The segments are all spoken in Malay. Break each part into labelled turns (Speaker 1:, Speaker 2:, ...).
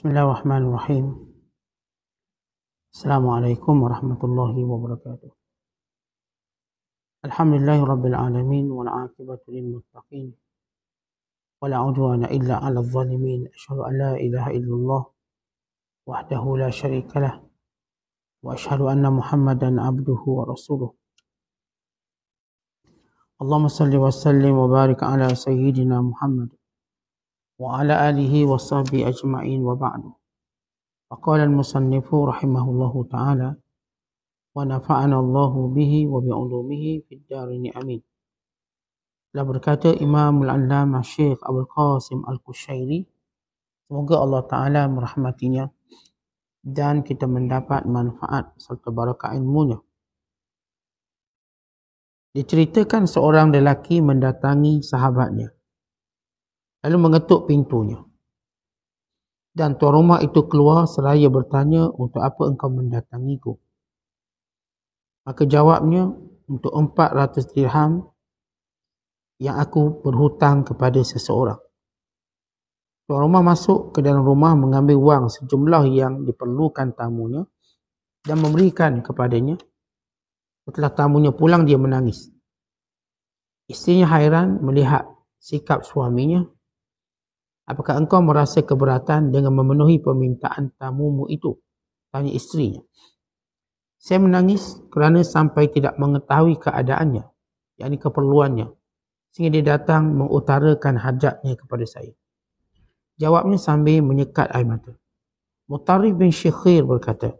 Speaker 1: بسم الله الرحمن الرحيم السلام عليكم ورحمة الله وبركاته الحمد لله رب العالمين والعاقبة للمتقين ولا عدوان إلا على الظالمين أشهد أن لا إله إلا الله وحده لا شريك له وأشهد أن محمدا عبده ورسوله اللهم صل وسلم وبارك على سيدنا محمد وعلى آله وصحبه أجمعين وبعد فقال المصنف رحمه الله تعالى ونفعنا الله به وبعلومه في الدارين أمين لبركات إمام العلامة الشيخ أبو القاسم القشيري Semoga Allah Ta'ala merahmatinya dan kita mendapat manfaat serta barakah ilmunya. Diceritakan seorang lelaki mendatangi sahabatnya. Lalu mengetuk pintunya. Dan tuan rumah itu keluar selaya bertanya, untuk apa engkau mendatangiku? Maka jawabnya, untuk 400 dirham yang aku berhutang kepada seseorang. Tuan rumah masuk ke dalam rumah mengambil wang sejumlah yang diperlukan tamunya dan memberikan kepadanya. Setelah tamunya pulang, dia menangis. Istrinya hairan melihat sikap suaminya Apakah engkau merasa keberatan dengan memenuhi permintaan tamumu itu? Tanya istrinya. Saya menangis kerana sampai tidak mengetahui keadaannya, yakni keperluannya, sehingga dia datang mengutarakan hajatnya kepada saya. Jawabnya sambil menyekat air mata. Mutarif bin Syekhir berkata,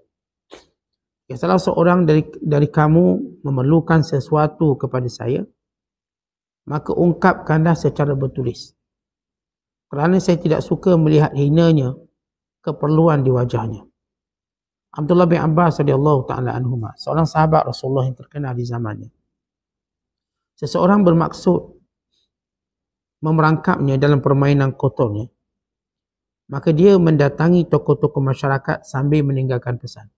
Speaker 1: Ya salah seorang dari dari kamu memerlukan sesuatu kepada saya, maka ungkapkanlah secara bertulis kerana saya tidak suka melihat hinanya keperluan di wajahnya. Abdullah bin Abbas radhiyallahu taala Anhu. seorang sahabat Rasulullah yang terkenal di zamannya. Seseorang bermaksud memerangkapnya dalam permainan kotornya. Maka dia mendatangi toko-toko masyarakat sambil meninggalkan pesan.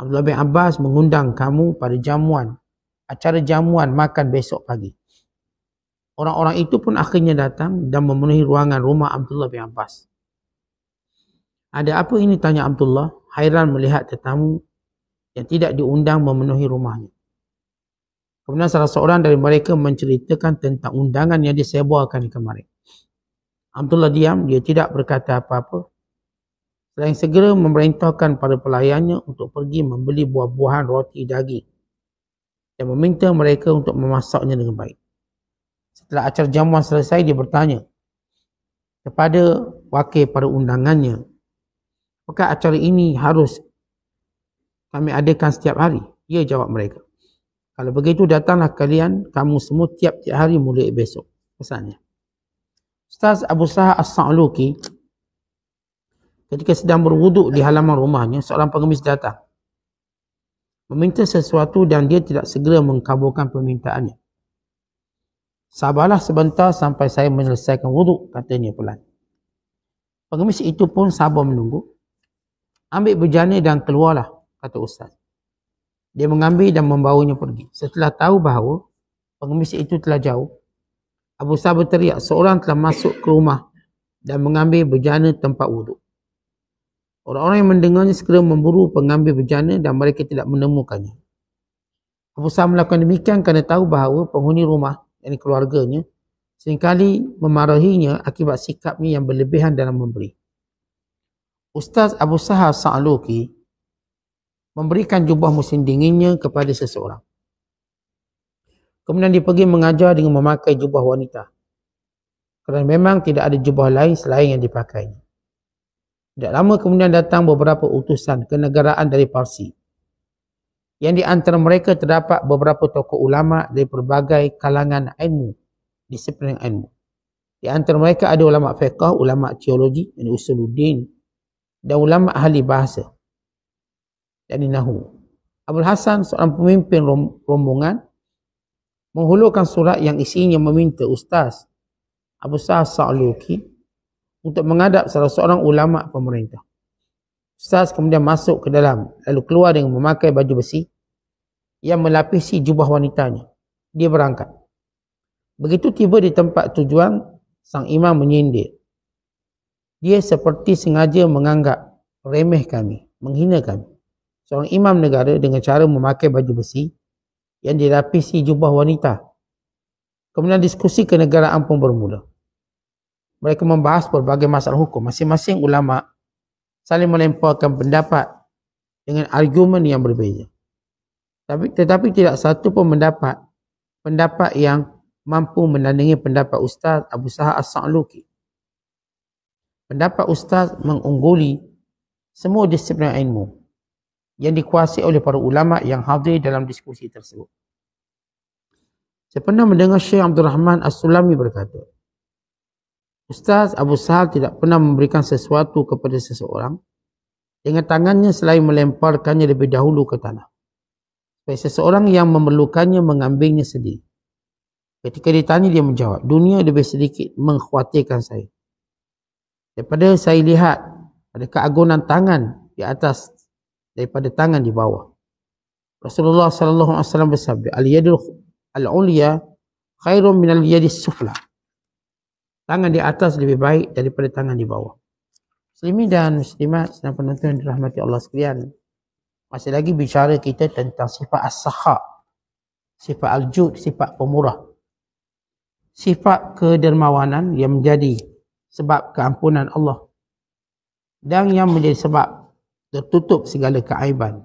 Speaker 1: Abdullah bin Abbas mengundang kamu pada jamuan, acara jamuan makan besok pagi. Orang-orang itu pun akhirnya datang dan memenuhi ruangan rumah Abdullah bin Abbas. Ada apa ini tanya Abdullah, hairan melihat tetamu yang tidak diundang memenuhi rumahnya. Kemudian salah seorang dari mereka menceritakan tentang undangan yang disebarkan kemarin. Abdullah diam, dia tidak berkata apa-apa. Selain segera memerintahkan para pelayannya untuk pergi membeli buah-buahan roti daging dan meminta mereka untuk memasaknya dengan baik setelah acara jamuan selesai dia bertanya kepada wakil para undangannya apakah acara ini harus kami adakan setiap hari ia jawab mereka kalau begitu datanglah kalian kamu semua tiap-tiap hari mulai besok pesannya Ustaz Abu Sahar As-Sa'luki ketika sedang berwuduk di halaman rumahnya seorang pengemis datang meminta sesuatu dan dia tidak segera mengkabulkan permintaannya. Sabarlah sebentar sampai saya menyelesaikan wuduk, katanya pelan. Pengemis itu pun sabar menunggu. Ambil berjana dan keluarlah, kata ustaz. Dia mengambil dan membawanya pergi. Setelah tahu bahawa pengemis itu telah jauh, Abu Sabah teriak seorang telah masuk ke rumah dan mengambil berjana tempat wuduk. Orang-orang yang mendengarnya segera memburu pengambil berjana dan mereka tidak menemukannya. Abu Sabah melakukan demikian kerana tahu bahawa penghuni rumah yakni keluarganya, seringkali memarahinya akibat sikapnya yang berlebihan dalam memberi. Ustaz Abu Sahar Sa'aluki memberikan jubah musim dinginnya kepada seseorang. Kemudian dia pergi mengajar dengan memakai jubah wanita. Kerana memang tidak ada jubah lain selain yang dipakainya. Tidak lama kemudian datang beberapa utusan kenegaraan dari Parsi yang di antara mereka terdapat beberapa tokoh ulama dari berbagai kalangan ilmu, disiplin ilmu. Di antara mereka ada ulama fiqah, ulama teologi, dan usuluddin dan ulama ahli bahasa. Dan nahwu. Abdul Hasan seorang pemimpin rom rombongan menghulurkan surat yang isinya meminta ustaz Abu Sa'ad Sa'luki untuk menghadap salah seorang ulama pemerintah. Ustaz kemudian masuk ke dalam lalu keluar dengan memakai baju besi yang melapisi jubah wanitanya. Dia berangkat. Begitu tiba di tempat tujuan, sang imam menyindir. Dia seperti sengaja menganggap remeh kami, menghina kami. Seorang imam negara dengan cara memakai baju besi yang dilapisi jubah wanita. Kemudian diskusi kenegaraan pun bermula. Mereka membahas berbagai masalah hukum. Masing-masing ulama' saling melemparkan pendapat dengan argumen yang berbeza. Tapi tetapi tidak satu pun pendapat pendapat yang mampu menandingi pendapat Ustaz Abu Sahal As-Sa'luki. Pendapat Ustaz mengungguli semua disiplin ilmu yang dikuasai oleh para ulama yang hadir dalam diskusi tersebut. Saya pernah mendengar Syekh Abdul Rahman As-Sulami berkata, Ustaz Abu Sahal tidak pernah memberikan sesuatu kepada seseorang dengan tangannya selain melemparkannya lebih dahulu ke tanah. Supaya seseorang yang memerlukannya mengambilnya sendiri. Ketika ditanya dia menjawab, dunia lebih sedikit mengkhawatirkan saya. Daripada saya lihat ada keagunan tangan di atas daripada tangan di bawah. Rasulullah sallallahu alaihi wasallam bersabda, "Al-yadul al-ulya khairum min al-yadis sufla." tangan di atas lebih baik daripada tangan di bawah. Selimi dan muslimat senang penonton yang dirahmati Allah sekalian. Masih lagi bicara kita tentang sifat as-saha. Sifat al-jud, sifat pemurah. Sifat kedermawanan yang menjadi sebab keampunan Allah. Dan yang menjadi sebab tertutup segala keaiban.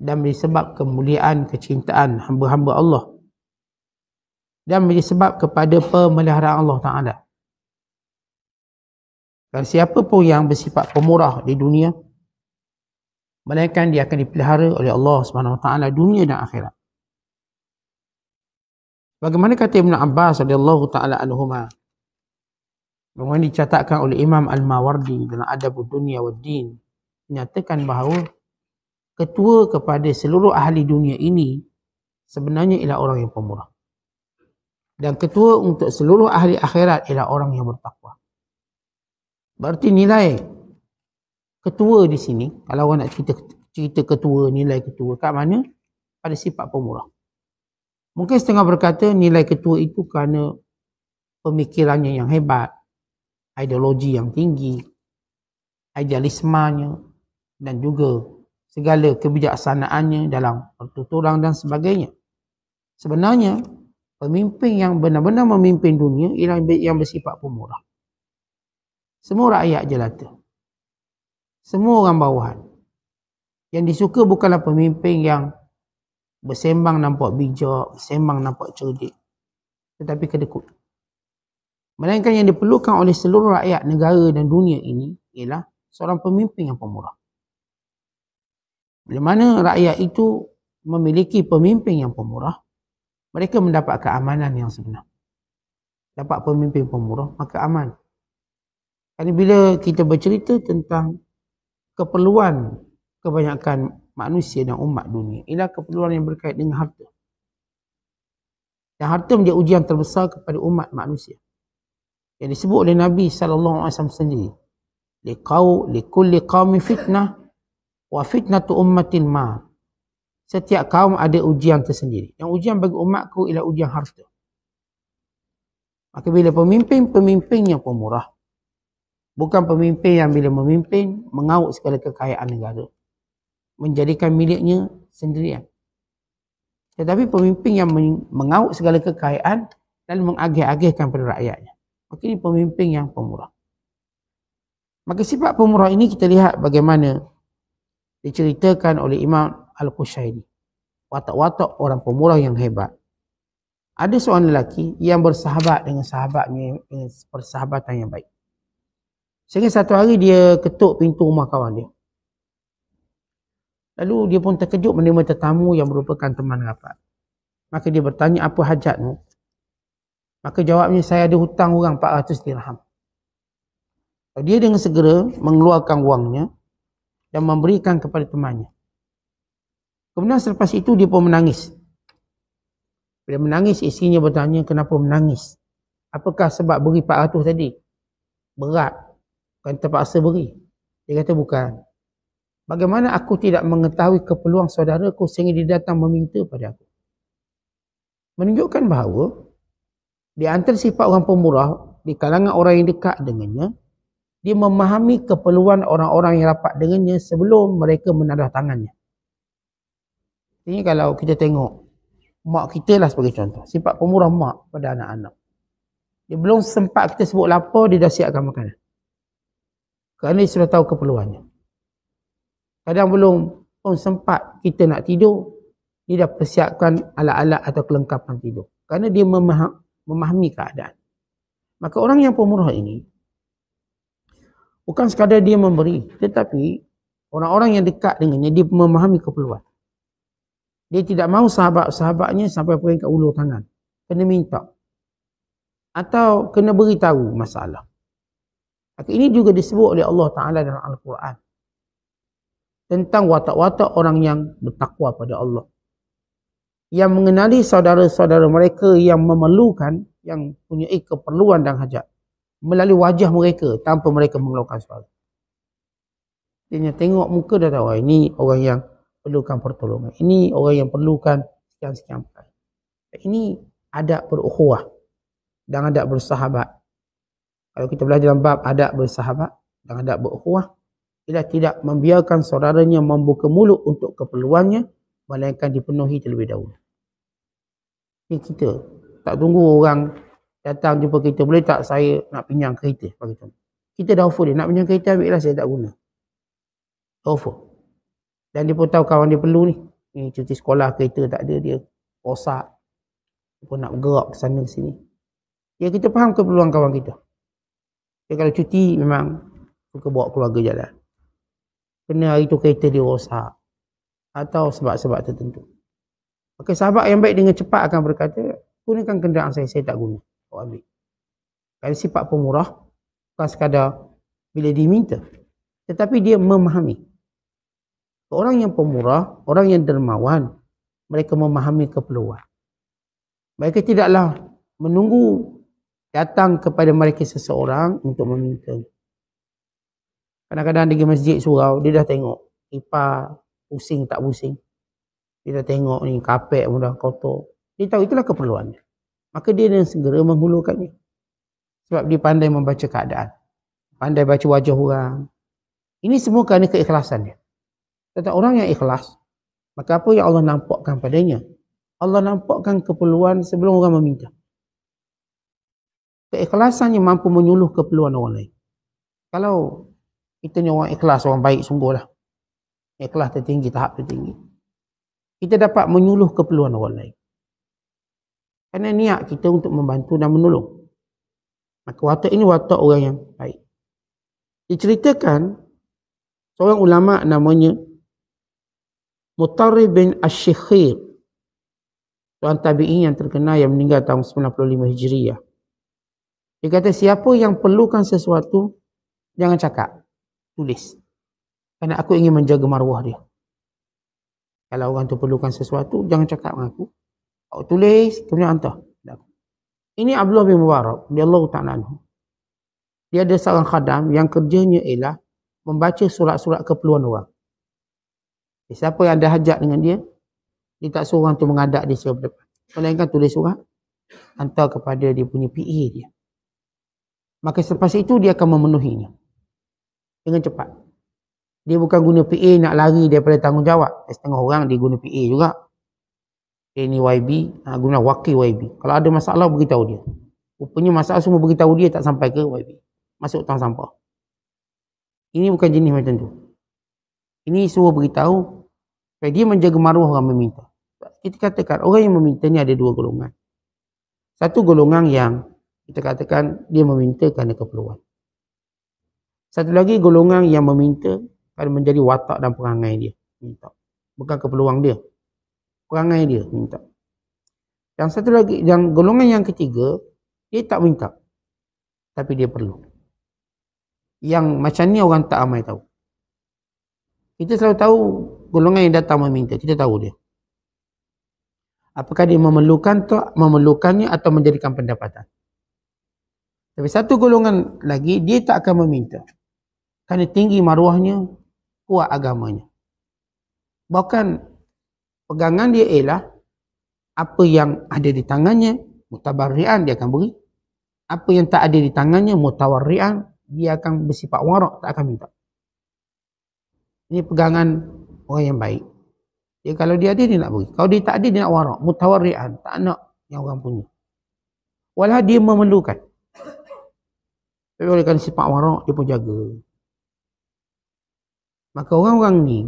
Speaker 1: Dan menjadi sebab kemuliaan, kecintaan hamba-hamba Allah dan menjadi sebab kepada pemeliharaan Allah Ta'ala. Dan siapa pun yang bersifat pemurah di dunia, melainkan dia akan dipelihara oleh Allah Subhanahu Taala dunia dan akhirat. Bagaimana kata Ibn Abbas Allah taala anhuma? Bahawa dicatatkan oleh Imam Al-Mawardi dalam Adab Dunia wa Din menyatakan bahawa ketua kepada seluruh ahli dunia ini sebenarnya ialah orang yang pemurah dan ketua untuk seluruh ahli akhirat ialah orang yang bertakwa. Berarti nilai ketua di sini, kalau orang nak cerita, cerita ketua, nilai ketua kat mana? Pada sifat pemurah. Mungkin setengah berkata nilai ketua itu kerana pemikirannya yang hebat, ideologi yang tinggi, idealismanya dan juga segala kebijaksanaannya dalam pertuturan dan sebagainya. Sebenarnya Pemimpin yang benar-benar memimpin dunia ialah yang bersifat pemurah. Semua rakyat jelata. Semua orang bawahan. Yang disuka bukanlah pemimpin yang bersembang nampak bijak, bersembang nampak cerdik. Tetapi kedekut. Melainkan yang diperlukan oleh seluruh rakyat negara dan dunia ini ialah seorang pemimpin yang pemurah. Bila mana rakyat itu memiliki pemimpin yang pemurah, mereka mendapat keamanan yang sebenar. Dapat pemimpin pemurah, maka aman. Kerana bila kita bercerita tentang keperluan kebanyakan manusia dan umat dunia, ialah keperluan yang berkait dengan harta. Dan harta menjadi ujian terbesar kepada umat manusia. Yang disebut oleh Nabi SAW sendiri. Liqaw, likulli qawmi fitnah, wa fitnatu ummatin ma'at. Setiap kaum ada ujian tersendiri. Yang ujian bagi umatku ialah ujian harta. Maka bila pemimpin, pemimpinnya pemurah. Bukan pemimpin yang bila memimpin, mengaut segala kekayaan negara. Menjadikan miliknya sendirian. Tetapi pemimpin yang mengaut segala kekayaan dan mengagih-agihkan pada rakyatnya. Maka ini pemimpin yang pemurah. Maka sifat pemurah ini kita lihat bagaimana diceritakan oleh Imam Al-Qushairi. Watak-watak orang pemurah yang hebat. Ada seorang lelaki yang bersahabat dengan sahabatnya dengan persahabatan yang baik. Sehingga satu hari dia ketuk pintu rumah kawan dia. Lalu dia pun terkejut menerima tetamu yang merupakan teman rapat. Maka dia bertanya apa hajatmu? Maka jawabnya saya ada hutang orang 400 dirham. Dia dengan segera mengeluarkan wangnya dan memberikan kepada temannya. Kemudian selepas itu dia pun menangis. Bila menangis, isterinya bertanya kenapa menangis. Apakah sebab beri 400 tadi? Berat. Bukan terpaksa beri. Dia kata bukan. Bagaimana aku tidak mengetahui keperluan saudaraku sehingga dia datang meminta pada aku. Menunjukkan bahawa di antara sifat orang pemurah di kalangan orang yang dekat dengannya, dia memahami keperluan orang-orang yang rapat dengannya sebelum mereka menadah tangannya. Ini kalau kita tengok mak kita lah sebagai contoh. Sifat pemurah mak pada anak-anak. Dia belum sempat kita sebut lapar, dia dah siapkan makanan. Kerana dia sudah tahu keperluannya. Kadang belum pun sempat kita nak tidur, dia dah persiapkan alat-alat atau kelengkapan tidur. Kerana dia memaham, memahami keadaan. Maka orang yang pemurah ini, bukan sekadar dia memberi, tetapi orang-orang yang dekat dengannya, dia memahami keperluan. Dia tidak mahu sahabat-sahabatnya sampai peringkat ulur tangan. Kena minta. Atau kena beritahu masalah. Ini juga disebut oleh Allah Ta'ala dalam Al-Quran. Tentang watak-watak orang yang bertakwa pada Allah. Yang mengenali saudara-saudara mereka yang memerlukan, yang punya keperluan dan hajat. Melalui wajah mereka tanpa mereka mengeluarkan suara. Dia tengok muka dah tahu, ah, ini orang yang perlukan pertolongan. Ini orang yang perlukan sekian-sekian perkara. Ini adab berukhuwah dan adab bersahabat. Kalau kita belajar dalam bab adab bersahabat dan adab berukhuwah, ia tidak membiarkan saudaranya membuka mulut untuk keperluannya melainkan dipenuhi terlebih dahulu. Ini kita tak tunggu orang datang jumpa kita boleh tak saya nak pinjam kereta bagi tu. Kita dah offer dia nak pinjam kereta ambil lah saya tak guna. Offer. Dan dia pun tahu kawan dia perlu ni. Ni eh, cuti sekolah kereta tak ada dia. Rosak. Dia pun nak gerak ke sana sini. Ya kita faham keperluan kawan kita. Ya, kalau cuti memang suka bawa keluarga jalan. Kena hari tu kereta dia rosak. Atau sebab-sebab tertentu. Maka sahabat yang baik dengan cepat akan berkata, gunakan kenderaan saya, saya tak guna. Kau ambil. Kali sifat pemurah, bukan sekadar bila diminta. Tetapi dia memahami. Orang yang pemurah, orang yang dermawan, mereka memahami keperluan. Mereka tidaklah menunggu datang kepada mereka seseorang untuk meminta. Kadang-kadang di masjid surau, dia dah tengok. Ipa pusing tak pusing. Dia dah tengok ni kapek pun dah kotor. Dia tahu itulah keperluannya. Maka dia dengan segera menghulurkannya. Sebab dia pandai membaca keadaan. Pandai baca wajah orang. Ini semua kerana keikhlasan dia. Tetapi orang yang ikhlas, maka apa yang Allah nampakkan padanya? Allah nampakkan keperluan sebelum orang meminta. Keikhlasannya mampu menyuluh keperluan orang lain. Kalau kita ni orang ikhlas, orang baik sungguh lah. Ikhlas tertinggi, tahap tertinggi. Kita dapat menyuluh keperluan orang lain. Kerana niat kita untuk membantu dan menolong. Maka watak ini watak orang yang baik. Diceritakan, seorang ulama namanya Mutarrib bin Ash-Shikhir. Tuan Tabi'i yang terkenal yang meninggal tahun 95 Hijriah. Dia kata siapa yang perlukan sesuatu, jangan cakap. Tulis. Kerana aku ingin menjaga marwah dia. Kalau orang tu perlukan sesuatu, jangan cakap dengan aku. Aku tulis, kemudian hantar. Ini Abdullah bin Mubarak. Dia Allah Ta'ala. Dia ada seorang khadam yang kerjanya ialah membaca surat-surat keperluan orang. Siapa yang ada hajat dengan dia, dia tak suruh orang tu mengadap dia secara berdepan. Melainkan tulis surat, hantar kepada dia punya PA dia. Maka selepas itu dia akan memenuhinya. Dengan cepat. Dia bukan guna PA nak lari daripada tanggungjawab. Eh, setengah orang dia guna PA juga. Okay, ini YB, nak ha, guna wakil YB. Kalau ada masalah, beritahu dia. Rupanya masalah semua beritahu dia tak sampai ke YB. Masuk tang sampah. Ini bukan jenis macam tu. Ini semua beritahu Supaya dia menjaga maruah orang meminta. Kita katakan orang yang meminta ni ada dua golongan. Satu golongan yang kita katakan dia meminta kerana keperluan. Satu lagi golongan yang meminta kerana menjadi watak dan perangai dia. Minta. Bukan keperluan dia. Perangai dia minta. Yang satu lagi, yang golongan yang ketiga, dia tak minta. Tapi dia perlu. Yang macam ni orang tak amai tahu. Kita selalu tahu golongan yang datang meminta. Kita tahu dia. Apakah dia memerlukan atau memerlukannya atau menjadikan pendapatan. Tapi satu golongan lagi, dia tak akan meminta. Kerana tinggi maruahnya, kuat agamanya. Bahkan pegangan dia ialah apa yang ada di tangannya, mutabarrian dia akan beri. Apa yang tak ada di tangannya, mutawarrian, dia akan bersifat warak, tak akan minta. Ini pegangan orang yang baik. Dia kalau dia ada, dia nak beri. Kalau dia tak ada, dia nak warak. Mutawarri'an. Tak nak yang orang punya. Walau dia memerlukan. Tapi oleh kerana sifat warak, dia pun jaga. Maka orang-orang ni,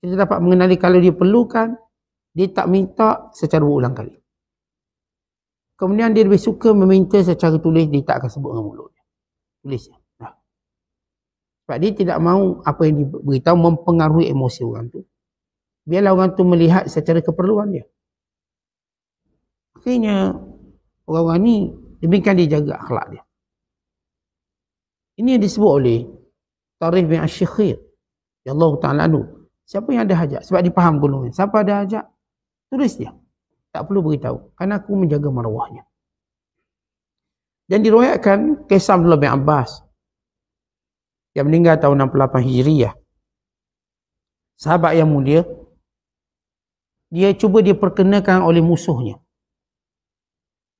Speaker 1: kita dapat mengenali kalau dia perlukan, dia tak minta secara berulang kali. Kemudian dia lebih suka meminta secara tulis, dia tak akan sebut dengan mulut. Tulisnya. Sebab dia tidak mahu apa yang diberitahu mempengaruhi emosi orang tu. Biarlah orang tu melihat secara keperluan dia. Akhirnya, orang-orang ni demikian dia jaga akhlak dia. Ini yang disebut oleh Tarif bin Asyikhir. Ya Allah Ta'ala anu. Siapa yang ada hajat? Sebab dia faham golongan. Siapa ada hajat? Tulis dia. Tak perlu beritahu. Kerana aku menjaga marwahnya. Dan diruayatkan kisah Abdullah bin Abbas yang meninggal tahun 68 Hijriah. Sahabat yang mulia, dia cuba dia diperkenakan oleh musuhnya.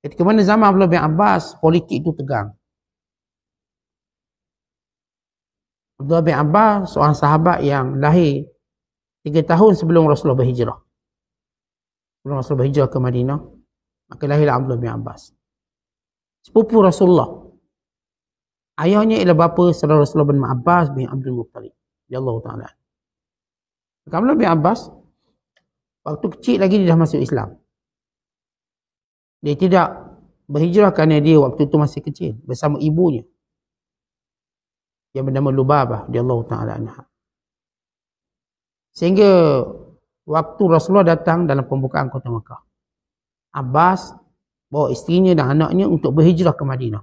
Speaker 1: Ketika mana zaman Abdullah bin Abbas, politik itu tegang. Abdullah bin Abbas, seorang sahabat yang lahir tiga tahun sebelum Rasulullah berhijrah. Sebelum Rasulullah berhijrah ke Madinah, maka lahirlah Abdullah bin Abbas. Sepupu Rasulullah, Ayahnya ialah bapa saudara Rasulullah bin Abbas bin Abdul Muttalib. Ya Allah Ta'ala. Kamla bin Abbas, waktu kecil lagi dia dah masuk Islam. Dia tidak berhijrah kerana dia waktu itu masih kecil bersama ibunya. Yang bernama Lubabah. Ya Allah Ta'ala. Sehingga waktu Rasulullah datang dalam pembukaan kota Mekah. Abbas bawa isterinya dan anaknya untuk berhijrah ke Madinah.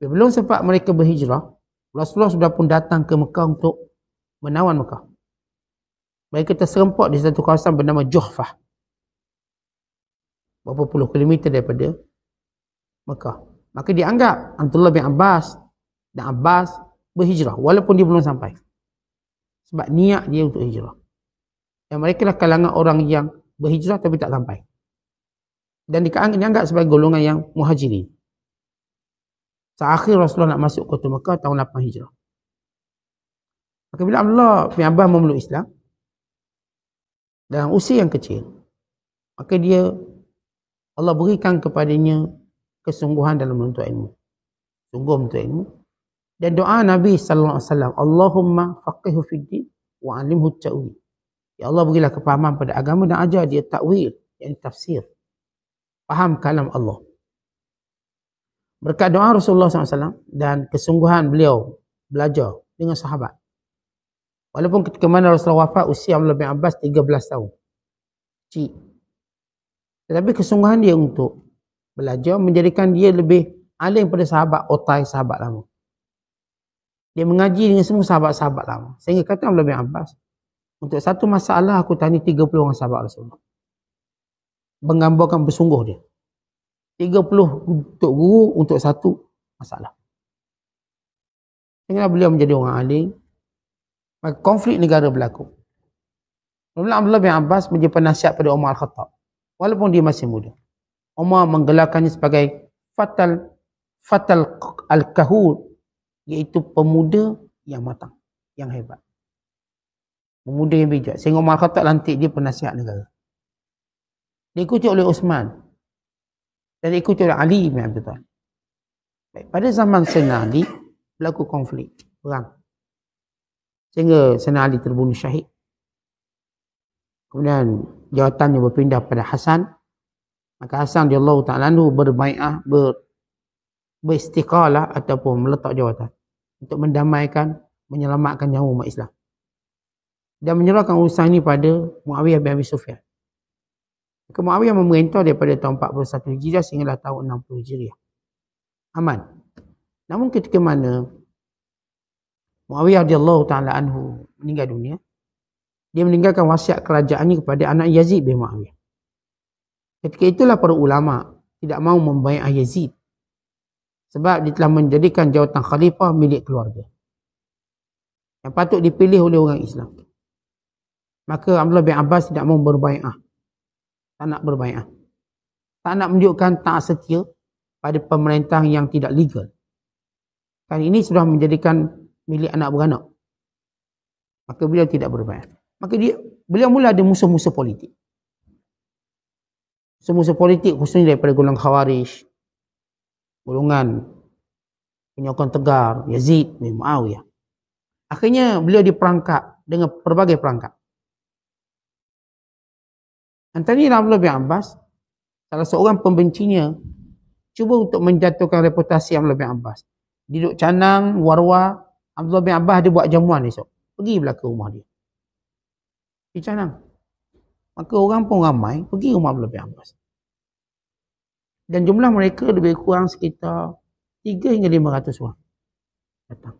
Speaker 1: Belum sempat mereka berhijrah, Rasulullah sudah pun datang ke Mekah untuk menawan Mekah. Mereka terserempak di satu kawasan bernama Juhfah. Berapa puluh kilometer daripada Mekah. Maka dianggap Abdullah bin Abbas dan Abbas berhijrah walaupun dia belum sampai. Sebab niat dia untuk hijrah. Dan mereka lah kalangan orang yang berhijrah tapi tak sampai. Dan dianggap sebagai golongan yang muhajirin. Terakhir Rasulullah nak masuk kota Mekah tahun 8 Hijrah. Maka bila Allah bin Abbas memeluk Islam dalam usia yang kecil, maka dia Allah berikan kepadanya kesungguhan dalam menuntut ilmu. Sungguh menuntut ilmu. Dan doa Nabi sallallahu alaihi wasallam, Allahumma faqihhu fid din wa 'allimhu at-ta'wil. Ya Allah berilah kepahaman pada agama dan ajar dia takwil, yang tafsir. Faham kalam Allah berkat doa Rasulullah SAW dan kesungguhan beliau belajar dengan sahabat. Walaupun ketika mana Rasulullah wafat usia Abdullah bin Abbas 13 tahun. Cik. Tetapi kesungguhan dia untuk belajar menjadikan dia lebih alim pada sahabat otai sahabat lama. Dia mengaji dengan semua sahabat-sahabat lama. Sehingga kata Abdullah bin Abbas, untuk satu masalah aku tanya 30 orang sahabat Rasulullah. Menggambarkan bersungguh dia. 30 untuk Guru untuk satu masalah. Sehingga beliau menjadi orang alim. Maka konflik negara berlaku. Abdullah Abdullah bin Abbas menjadi penasihat pada Umar Al-Khattab. Walaupun dia masih muda. Umar menggelarkannya sebagai Fatal Fatal Al-Kahul. Iaitu pemuda yang matang. Yang hebat. Pemuda yang bijak. Sehingga Umar Al-Khattab lantik dia penasihat negara. Dia ikuti oleh Osman dan diikuti oleh Ali bin Abi Talib. Baik, pada zaman Sayyidina Ali berlaku konflik, perang. Sehingga Sayyidina Ali terbunuh syahid. Kemudian jawatannya berpindah kepada Hasan. Maka Hasan di Allah Ta'ala anhu berbaikah, ber, beristiqalah ataupun meletak jawatan. Untuk mendamaikan, menyelamatkan nyawa umat Islam. Dan menyerahkan urusan ini pada Muawiyah bin Abi Sufyan. Maka Muawiyah memerintah daripada tahun 41 Hijriah sehinggalah tahun 60 Hijriah. Aman. Namun ketika mana Muawiyah radhiyallahu taala anhu meninggal dunia, dia meninggalkan wasiat kerajaannya kepada anak Yazid bin Muawiyah. Ketika itulah para ulama tidak mahu membayar Yazid sebab dia telah menjadikan jawatan khalifah milik keluarga yang patut dipilih oleh orang Islam. Maka Abdullah bin Abbas tidak mahu berbayar Ah tak nak berbaikah. Tak nak menunjukkan tak setia pada pemerintah yang tidak legal. Kan ini sudah menjadikan milik anak beranak. Maka beliau tidak berbaikah. Maka dia beliau mula ada musuh-musuh politik. Musuh-musuh politik khususnya daripada golongan Khawarij. Golongan penyokong tegar Yazid bin Muawiyah. Akhirnya beliau diperangkap dengan pelbagai perangkap. Antara Antaranya Abdullah bin Abbas, salah seorang pembencinya, cuba untuk menjatuhkan reputasi Abdullah bin Abbas. Duduk canang, warwa, Abdullah bin Abbas dia buat jamuan esok. Pergi belakang rumah dia. Pergi canang. Maka orang pun ramai pergi rumah Abdullah bin Abbas. Dan jumlah mereka lebih kurang sekitar 3 hingga 500 orang. Datang.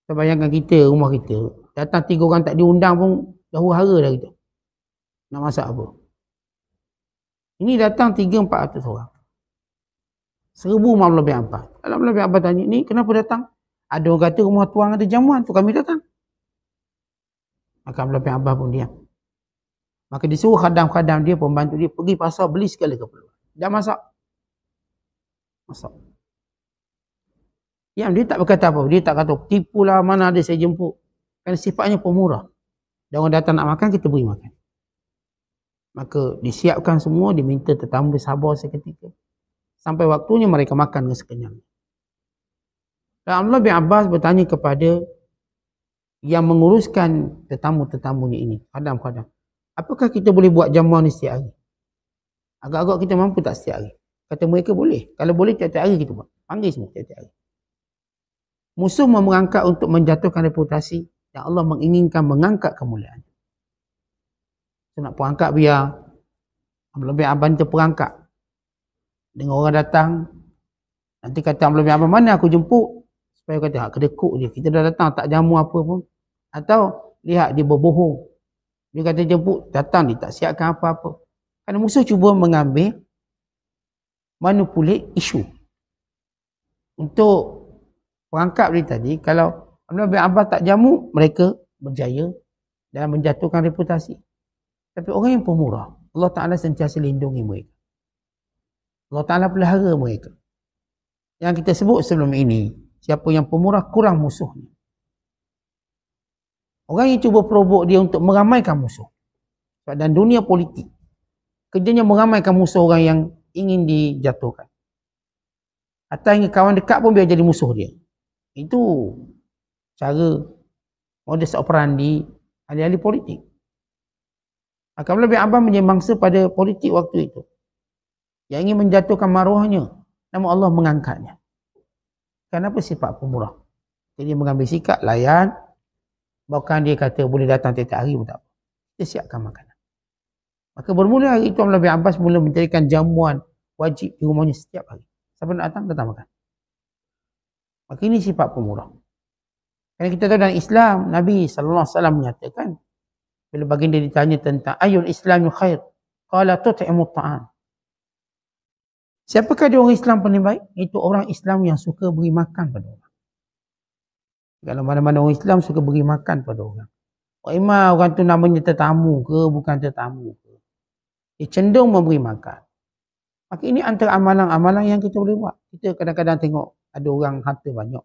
Speaker 1: Kita bayangkan kita, rumah kita. Datang tiga orang tak diundang pun dah huru-hara dah kita nak masak apa? Ini datang 3-400 orang. Seribu malam lebih apa? Malam lebih apa tanya ni kenapa datang? Ada orang kata rumah tuan ada jamuan tu kami datang. Maka malam lebih apa pun dia. Maka disuruh khadam-khadam dia pembantu dia pergi pasar beli segala keperluan. Dah masak. Masak. Yang dia tak berkata apa. Dia tak kata tipulah mana ada saya jemput. Kan sifatnya pemurah. Dan orang datang nak makan kita beri makan. Maka disiapkan semua, diminta tetamu sabar seketika. Sampai waktunya mereka makan dengan sekenyang. Dan Allah bin Abbas bertanya kepada yang menguruskan tetamu-tetamunya ini. Kadang-kadang. Apakah kita boleh buat jamuan ni setiap hari? Agak-agak kita mampu tak setiap hari? Kata mereka boleh. Kalau boleh, tiap-tiap hari kita buat. Panggil semua tiap-tiap hari. Musuh memerangkat untuk menjatuhkan reputasi yang Allah menginginkan mengangkat kemuliaan. Saya nak perangkap biar. Abang Lebih Abang tu perangkap. Dengar orang datang. Nanti kata Abang Lebih Abang mana aku jemput. Supaya kata, ha, ah, kedekuk dia. Kita dah datang tak jamu apa pun. Atau lihat dia berbohong. Dia kata jemput, datang dia tak siapkan apa-apa. Kerana musuh cuba mengambil manipulate isu. Untuk perangkap dia tadi, kalau Abang Abang tak jamu, mereka berjaya dan menjatuhkan reputasi. Tapi orang yang pemurah, Allah Ta'ala sentiasa lindungi mereka. Allah Ta'ala pelihara mereka. Yang kita sebut sebelum ini, siapa yang pemurah kurang musuhnya. Orang yang cuba perobok dia untuk meramaikan musuh. Sebab dalam dunia politik, kerjanya meramaikan musuh orang yang ingin dijatuhkan. Atau ingin kawan dekat pun biar jadi musuh dia. Itu cara modus operandi ahli-ahli politik. Akan ha, lebih abang menyembangsa pada politik waktu itu. Yang ingin menjatuhkan maruahnya. Namun Allah mengangkatnya. Kenapa sifat pemurah? Jadi mengambil sikap layan. Bahkan dia kata boleh datang tiap-tiap hari pun tak apa. Dia siapkan makanan. Maka bermula hari itu Nabi Abbas mula menjadikan jamuan wajib di rumahnya setiap hari. Siapa nak datang, datang makan. Maka ini sifat pemurah. Kerana kita tahu dalam Islam, Nabi SAW menyatakan bila baginda ditanya tentang ayul islamu khair. Qala tut'imu ta'am. Siapakah dia orang Islam paling baik? Itu orang Islam yang suka beri makan pada orang. Kalau mana-mana orang Islam suka beri makan pada orang. Orang orang tu namanya tetamu ke bukan tetamu ke. Dia cenderung memberi makan. Maka ini antara amalan-amalan yang kita boleh buat. Kita kadang-kadang tengok ada orang harta banyak.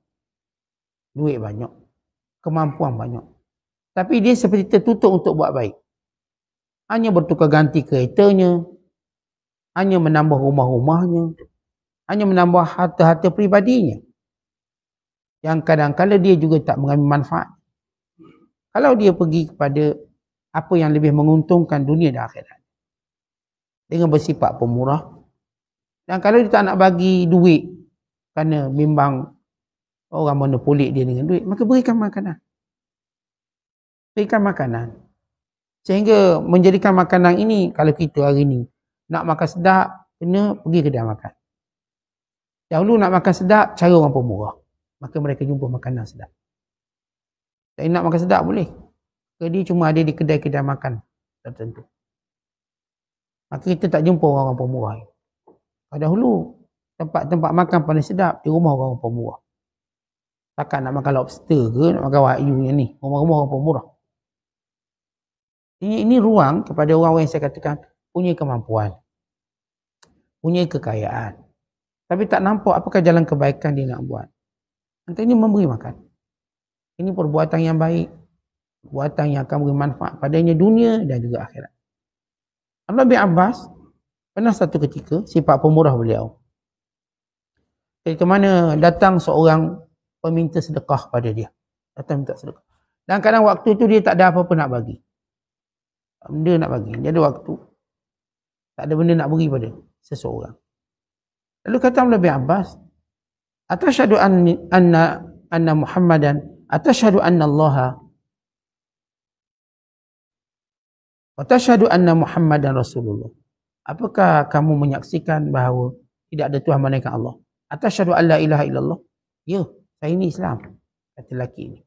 Speaker 1: Duit banyak. Kemampuan banyak. Tapi dia seperti tertutup untuk buat baik. Hanya bertukar ganti keretanya. Hanya menambah rumah-rumahnya. Hanya menambah harta-harta peribadinya. Yang kadang-kadang dia juga tak mengambil manfaat. Kalau dia pergi kepada apa yang lebih menguntungkan dunia dan akhirat. Dengan bersifat pemurah. Dan kalau dia tak nak bagi duit kerana bimbang orang monopolik dia dengan duit, maka berikan makanan berikan makanan. Sehingga menjadikan makanan ini, kalau kita hari ini nak makan sedap, kena pergi kedai makan. Dahulu nak makan sedap, cari orang pemurah. Maka mereka jumpa makanan sedap. Tak nak makan sedap boleh. Jadi cuma ada di kedai-kedai makan tertentu. Maka kita tak jumpa orang-orang pemurah. Dahulu, tempat-tempat makan paling sedap di rumah orang pemurah. Takkan nak makan lobster ke, nak makan wahyu yang ni. Rumah-rumah orang pemurah. Ini, ini ruang kepada orang-orang yang saya katakan punya kemampuan. Punya kekayaan. Tapi tak nampak apakah jalan kebaikan dia nak buat. Nanti ini memberi makan. Ini perbuatan yang baik. Perbuatan yang akan beri manfaat padanya dunia dan juga akhirat. Abdullah bin Abbas pernah satu ketika sifat pemurah beliau. Ketika mana datang seorang peminta sedekah pada dia. Datang minta sedekah. Dan kadang waktu tu dia tak ada apa-apa nak bagi benda nak bagi. Dia ada waktu. Tak ada benda nak beri pada seseorang. Lalu kata Nabi Abbas, "Atashhadu anna anna Muhammadan, atashhadu anna Allah wa tashhadu anna Muhammadan Rasulullah." Apakah kamu menyaksikan bahawa tidak ada Tuhan melainkan Allah? Atashhadu an la ilaha illallah? Ya, saya ini Islam. Laki lelaki ini.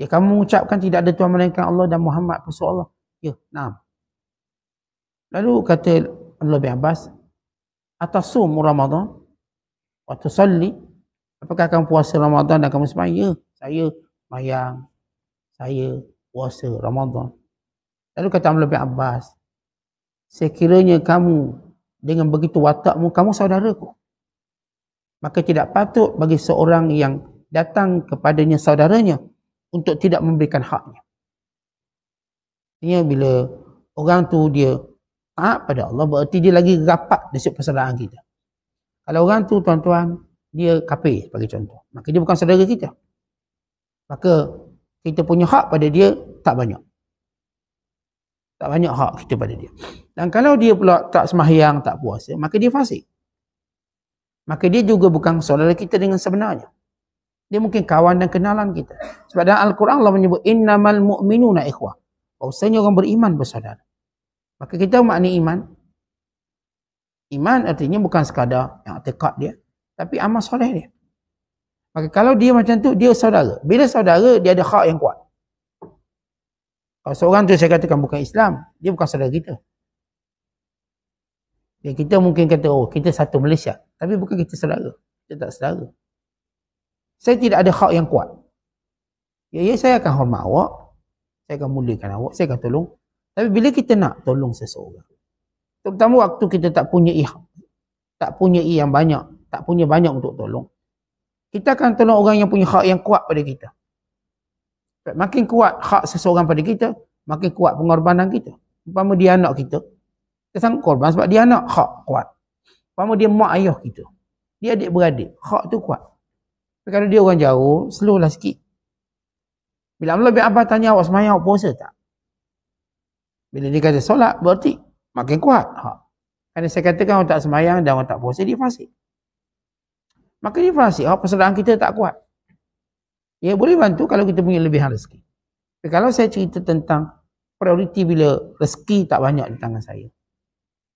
Speaker 1: Ya kamu mengucapkan tidak ada Tuhan melainkan Allah dan Muhammad Rasulullah. Ya, naam. Lalu kata Allah bin Abbas, Atasum Ramadan, waktu salli, apakah kamu puasa Ramadan dan kamu semayang? Ya, saya mayang, saya puasa Ramadan. Lalu kata Allah bin Abbas, sekiranya kamu dengan begitu watakmu, kamu saudaraku. Maka tidak patut bagi seorang yang datang kepadanya saudaranya untuk tidak memberikan haknya. Artinya bila orang tu dia taat pada Allah, berarti dia lagi rapat di setiap persaudaraan kita. Kalau orang tu tuan-tuan, dia kafir bagi contoh. Maka dia bukan saudara kita. Maka kita punya hak pada dia tak banyak. Tak banyak hak kita pada dia. Dan kalau dia pula tak semahyang, tak puasa, maka dia fasik. Maka dia juga bukan saudara kita dengan sebenarnya. Dia mungkin kawan dan kenalan kita. Sebab dalam Al-Quran Allah menyebut innamal mu'minuna ikhwah. Bahawasanya orang beriman bersadar. Maka kita makna iman. Iman artinya bukan sekadar yang tekad dia. Tapi amal soleh dia. Maka kalau dia macam tu, dia saudara. Bila saudara, dia ada hak yang kuat. Kalau seorang tu saya katakan bukan Islam, dia bukan saudara kita. Dan kita mungkin kata, oh kita satu Malaysia. Tapi bukan kita saudara. Kita tak saudara. Saya tidak ada hak yang kuat. Ya, ya saya akan hormat awak saya akan mulakan awak, saya akan tolong. Tapi bila kita nak tolong seseorang, terutama waktu kita tak punya ih, tak punya ih yang banyak, tak punya banyak untuk tolong, kita akan tolong orang yang punya hak yang kuat pada kita. Makin kuat hak seseorang pada kita, makin kuat pengorbanan kita. Umpama dia anak kita, kita sanggup korban sebab dia anak hak kuat. Umpama dia mak ayah kita. Dia adik beradik, hak tu kuat. kalau dia orang jauh, slow lah sikit. Bila Allah bin Abbas tanya awak semayang, awak puasa tak? Bila dia kata solat, berarti makin kuat. Ha. Kerana saya katakan orang tak semayang dan orang tak puasa, dia fasik. Maka dia fasik. Oh, persaudaraan kita tak kuat. Ya, boleh bantu kalau kita punya lebih rezeki. Tapi kalau saya cerita tentang prioriti bila rezeki tak banyak di tangan saya.